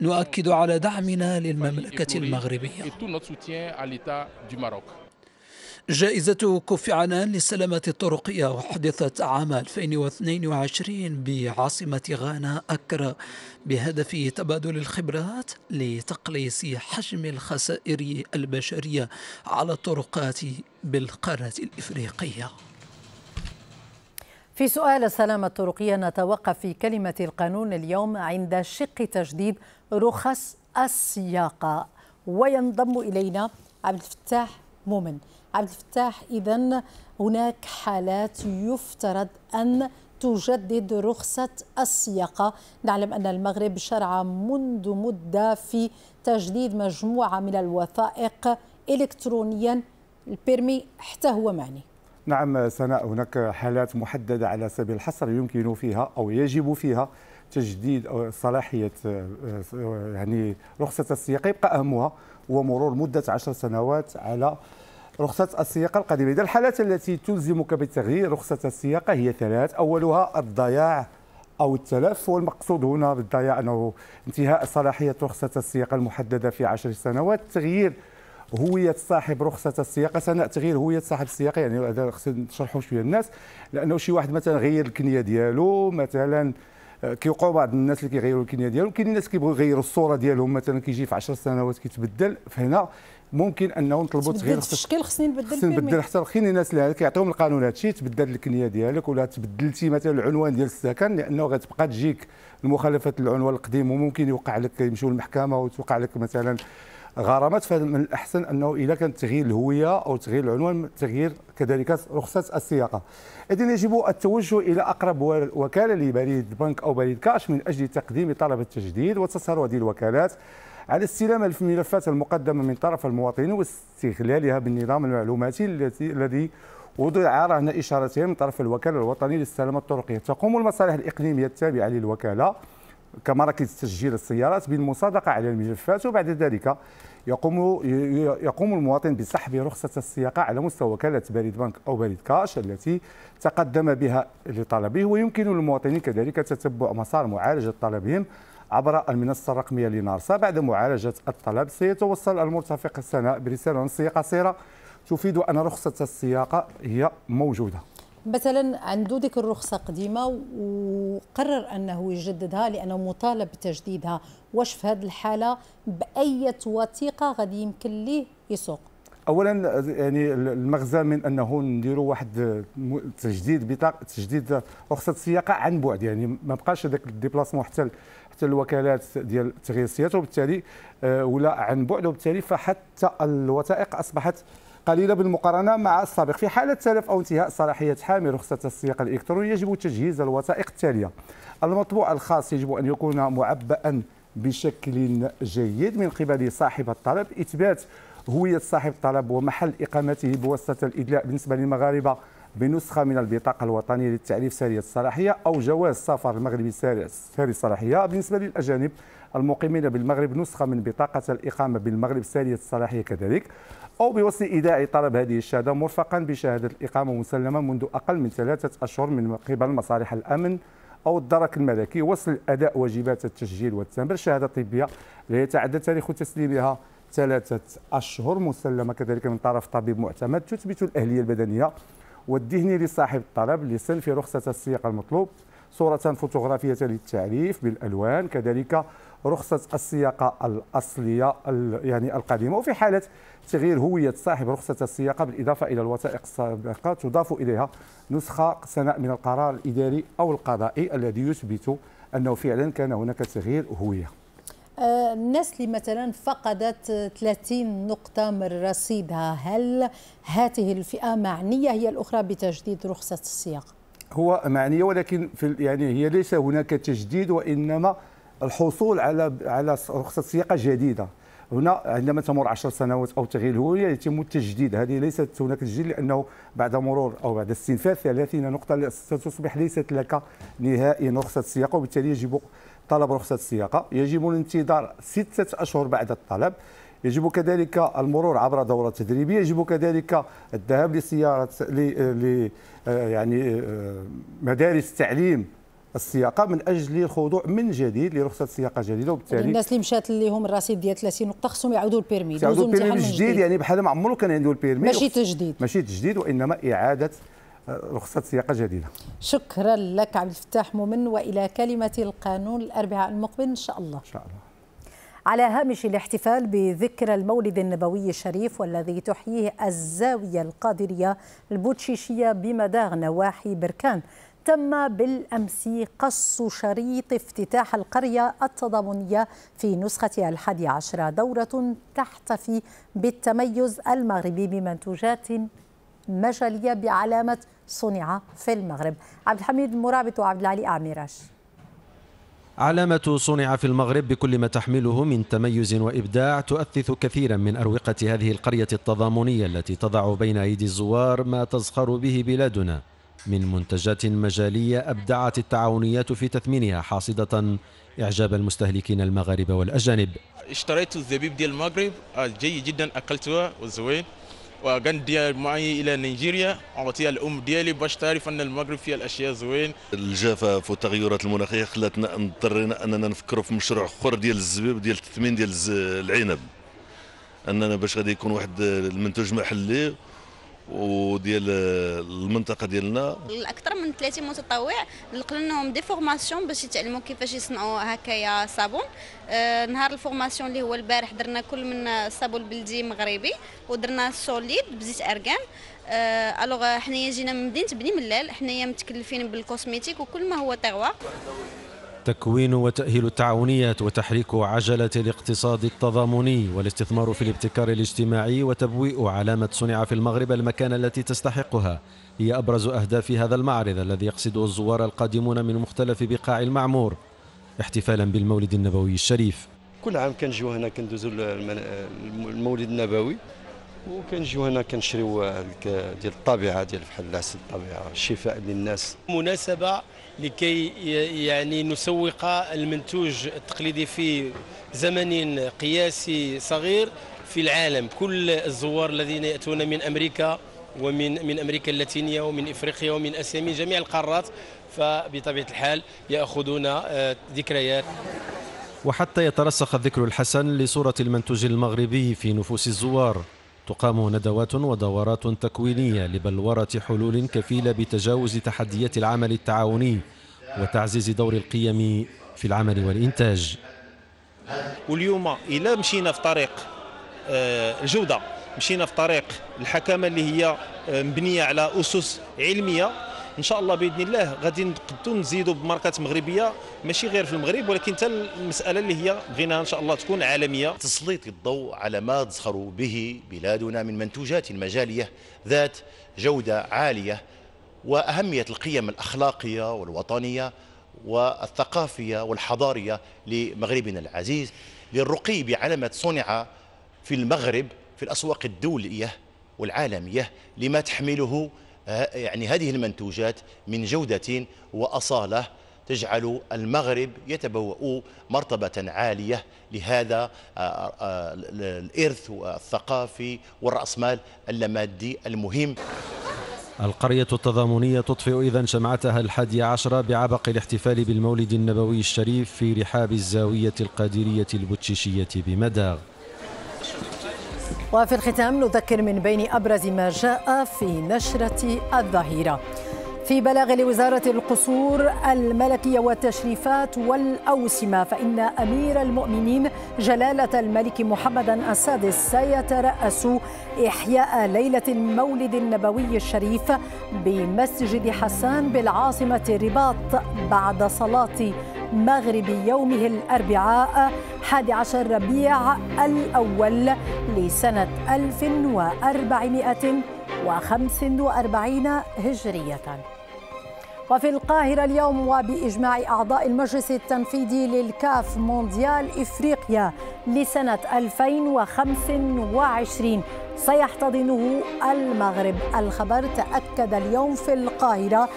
S5: ونؤكد على دعمنا للمملكة المغربية جائزة كف عنان للسلامة الطرقية أحدثت عام 2022 بعاصمة غانا أكرا بهدف تبادل الخبرات لتقليص حجم الخسائر البشرية على الطرقات بالقارة الإفريقية
S1: في سؤال السلامة الطرقية نتوقف في كلمة القانون اليوم عند شق تجديد رخص السياقة وينضم إلينا عبد الفتاح مؤمن عبد الفتاح إذا هناك حالات يفترض أن تجدد رخصة السياقة نعلم أن المغرب شرع منذ مدة في تجديد مجموعة من الوثائق إلكترونيا البيرمي حتى هو معني
S8: نعم سناء هناك حالات محددة على سبيل الحصر يمكن فيها أو يجب فيها تجديد صلاحية آه، يعني رخصة السياقة يبقى أهمها هو مرور مدة عشر سنوات على رخصة السياقة القديمة إذا الحالات التي تلزمك بتغيير رخصة السياقة هي ثلاث أولها الضياع أو التلف والمقصود هنا بالضياع أنه انتهاء صلاحية رخصة السياقة المحددة في عشر سنوات تغيير هويه صاحب رخصه السياقه سنة تغيير هويه صاحب السياقه يعني هذا خصنا نشرحوا شويه الناس لانه شي واحد مثلا غير الكنيه ديالو مثلا آه، كيوقعوا بعض الناس اللي كيغيروا الكنيه ديالهم كاين الناس كيبغيو يغيروا الصوره ديالهم مثلا كيجي في 10 سنوات كيتبدل فهنا ممكن انه نطلبوا تغيير التشكيل
S1: خصني نبدل خصني نبدل حتى
S8: خلي الناس اللي كيعطيهم القانون هادشي تبدل الكنيه ديالك ولا تبدلتي مثلا العنوان ديال السكن لانه غتبقى تجيك المخالفات العنوان القديم وممكن يوقع لك يمشيو للمحكمه وتوقع لك مثلا غرامات فمن الاحسن انه اذا كان تغيير الهويه او تغيير العنوان تغيير كذلك رخصه السياقه اذن يجب التوجه الى اقرب وكاله لبريد بنك او بريد كاش من اجل تقديم طلب التجديد وتسهر هذه الوكالات على استلام الملفات المقدمة من طرف المواطنين واستغلالها بالنظام المعلوماتي الذي وضع رهن إشارتها من طرف الوكالة الوطنية للسلامة الطرقية تقوم المصالح الإقليمية التابعة للوكالة كمراكز تسجيل السيارات بالمصادقة على الملفات وبعد ذلك يقوم يقوم المواطن بسحب رخصة السياقة على مستوى وكالة بريد بنك أو بريد كاش التي تقدم بها لطلبه ويمكن للمواطنين كذلك تتبع مسار معالجة طلبهم عبر المنصة الرقمية لنارسا بعد معالجة الطلب سيتوصل المرتفق السناء برسالة نصية قصيرة تفيد أن رخصة السياقة هي موجودة
S1: مثلا عنده ديك الرخصه قديمه وقرر انه يجددها لانه مطالب بتجديدها واش في هذه الحاله باي وثيقه غادي يمكن ليه يسوق
S8: اولا يعني المغزى من انه نديروا واحد تجديد بطاقه تجديد رخصه السياقه عن بعد يعني ما بقاش هذاك الديبلاسمون حتى حتى الوكالات ديال التغيير السياسي وبالتالي آه، ولا عن بعد وبالتالي فحتى الوثائق اصبحت قليله بالمقارنه مع السابق في حاله تلف او انتهاء صلاحيه حامل رخصه السياقه الالكترونيه يجب تجهيز الوثائق التاليه المطبوع الخاص يجب ان يكون معبأ بشكل جيد من قبل صاحب الطلب اثبات هوية صاحب الطلب ومحل إقامته بواسطة الإدلاء بالنسبة للمغاربة بنسخة من البطاقة الوطنية للتعريف سارية الصلاحية أو جواز سفر المغربي ساري الصلاحية بالنسبة للأجانب المقيمين بالمغرب نسخة من بطاقة الإقامة بالمغرب سارية الصلاحية كذلك أو بوصل إيداع طلب هذه الشهادة مرفقا بشهادة الإقامة مسلمة منذ أقل من ثلاثة أشهر من قبل مصالح الأمن أو الدرك الملكي وصل أداء واجبات التسجيل والتمر شهادة طبية لا يتعدى تاريخ تسليمها ثلاثة أشهر مسلمة كذلك من طرف طبيب معتمد تثبت الأهلية البدنية والذهني لصاحب الطلب في رخصة السياق المطلوب صورة فوتوغرافية للتعريف بالألوان كذلك رخصة السياقة الأصلية يعني القديمة وفي حالة تغيير هوية صاحب رخصة السياقة بالإضافة إلى الوثائق السابقة تضاف إليها نسخة سناء من القرار الإداري أو القضائي الذي يثبت أنه فعلا كان هناك تغيير هوية
S1: الناس اللي مثلا فقدت 30 نقطة من رصيدها هل هذه الفئة معنية هي الأخرى بتجديد رخصة السياق؟
S8: هو معنية ولكن في يعني هي ليس هناك تجديد وإنما الحصول على على رخصة سياقة جديدة هنا عندما تمر 10 سنوات او تغيير الهويه يتم التجديد هذه ليست هناك تجديد لانه بعد مرور او بعد استنفاذ 30 نقطه ستصبح ليست لك نهائيا رخصه سياقه وبالتالي يجب طلب رخصة السياقة يجب الانتظار ستة أشهر بعد الطلب يجب كذلك المرور عبر دورة تدريبية يجب كذلك الذهاب لسيارة ل ل... آه، يعني آه، مدارس تعليم السياقه من اجل الخضوع من جديد لرخصه سياقه جديده وبالتالي الناس
S1: اللي مشات لهم الرصيد ديال 30 نقطه خصهم يعاودوا البيرمي يعاودوا البيرمي من جديد
S8: يعني بحال ما عمرو كان عنده البيرمي ماشي تجديد ماشي تجديد وانما اعاده رخصة سياقة جديدة
S1: شكرا لك عبد الفتاح مؤمن وإلى كلمة القانون الأربعاء المقبل إن شاء الله إن شاء الله على هامش الاحتفال بذكرى المولد النبوي الشريف والذي تحييه الزاوية القادرية البوتشيشية بمدار نواحي بركان تم بالأمس قص شريط افتتاح القرية التضامنية في نسختها الحادي عشرة دورة تحتفي بالتميز المغربي بمنتوجات مجالية بعلامة صنع في المغرب عبد الحميد المرابط وعبد العلي أعميراش
S7: علامة صنع في المغرب بكل ما تحمله من تميز وإبداع تؤثث كثيرا من أروقة هذه القرية التضامنية التي تضع بين أيدي الزوار ما تزخر به بلادنا من منتجات مجالية أبدعت التعاونيات في تثمينها حاصدة إعجاب المستهلكين المغاربة والأجانب
S6: اشتريت الزبيب ديال المغرب آه، جيد جدا أكلتها وزوين وجن ديال معي الى نيجيريا اعطيها الام ديالي باش تعرف ان المغرب فيها الاشياء زوين
S12: الجفاف والتغيرات المناخيه خلاتنا اضطرينا اننا نفكروا في مشروع اخر ديال الزبيب ديال التثمين ديال العنب اننا باش غادي يكون
S2: واحد المنتوج محلي وديال المنطقه ديالنا
S9: الاكثر من 30 متطوع لقلناهم لهم دي فورماسيون باش يتعلموا كيفاش يصنعوا هكايا صابون آه نهار الفورماسيون اللي هو البارح درنا كل من الصابون البلدي مغربي ودرنا سوليد بزيت ارغان آه الوغ حنايا جينا من مدينه بني ملال حنايا متكلفين بالكوسميتيك وكل ما هو تغوا
S7: تكوين وتأهيل التعاونيات وتحريك عجلة الاقتصاد التضامني والاستثمار في الابتكار الاجتماعي وتبويء علامة صنع في المغرب المكانة التي تستحقها هي أبرز أهداف هذا المعرض الذي يقصد الزوار القادمون من مختلف بقاع المعمور احتفالا بالمولد النبوي الشريف كل عام كنجيو هنا كندوزو المولد النبوي وكنجيو هنا كنشريو ديال الطبيعه ديال فحال العسل الطبيعه شفاء للناس
S2: مناسبه لكي يعني نسوق المنتوج التقليدي في زمن قياسي صغير في العالم كل الزوار الذين يأتون من أمريكا ومن من امريكا اللاتينيه ومن افريقيا ومن اسيا من جميع القارات فبطبيعه الحال ياخذون آه، ذكريات
S7: وحتى يترسخ الذكر الحسن لصوره المنتوج المغربي في نفوس الزوار تقام ندوات ودورات تكوينية لبلورة حلول كفيلة بتجاوز تحديات العمل التعاوني وتعزيز دور القيم في العمل والإنتاج
S2: واليوم إلا مشينا في طريق آه، الجودة مشينا في طريق الحكامة اللي هي آه، مبنية على أسس علمية
S3: ان شاء الله باذن الله غادي نقدروا نزيدوا بماركات مغربيه ماشي غير في المغرب ولكن حتى
S6: المساله اللي هي بغيناها ان شاء الله تكون عالميه تسليط الضوء على ما تزخر به بلادنا من منتوجات مجاليه ذات جوده عاليه واهميه القيم الاخلاقيه والوطنيه والثقافيه والحضاريه لمغربنا العزيز للرقي بعلامه صنع في المغرب في الاسواق الدوليه والعالميه لما تحمله يعني هذه المنتوجات من جودة وأصالة تجعل المغرب يتبوأ مرتبة عالية لهذا آه، آه، الإرث الثقافي والرأسمال اللامادي المهم
S7: القرية التضامنية تطفئ إذا شمعتها الحادية عشرة بعبق الاحتفال بالمولد النبوي الشريف في رحاب الزاوية القادرية البتشيشية بمداغ
S1: وفي الختام نذكر من بين أبرز ما جاء في نشرة الظهيرة في بلاغ لوزارة القصور الملكية والتشريفات والأوسمة فإن أمير المؤمنين جلالة الملك محمد السادس سيترأس إحياء ليلة المولد النبوي الشريف بمسجد حسان بالعاصمة الرباط بعد صلاة مغرب يومه الأربعاء 11 ربيع الأول لسنة 1445 هجرية وفي القاهرة اليوم وبإجماع أعضاء المجلس التنفيذي للكاف مونديال إفريقيا لسنة 2025 سيحتضنه المغرب الخبر تأكد اليوم في القاهرة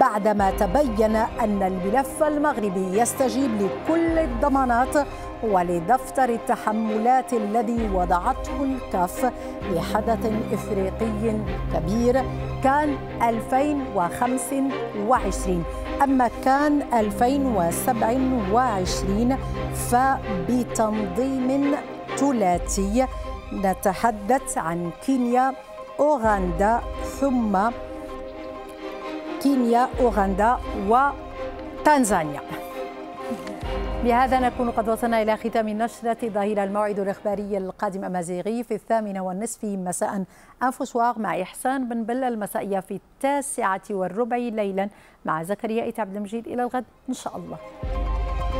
S1: بعدما تبين أن الملف المغربي يستجيب لكل الضمانات ولدفتر التحملات الذي وضعته الكف لحدث إفريقي كبير كان 2025 أما كان 2027 فبتنظيم ثلاثي نتحدث عن كينيا أوغندا ثم كينيا أوغندا وتنزانيا بهذا نكون قد وصلنا إلى ختام نشرة ظهير الموعد الإخباري القادم أمازيغي في الثامنة والنصف مساء أنفسواغ مع إحسان بن بلة المسائية في التاسعة والربع ليلا مع زكريا إيت عبد المجيد إلى الغد إن شاء الله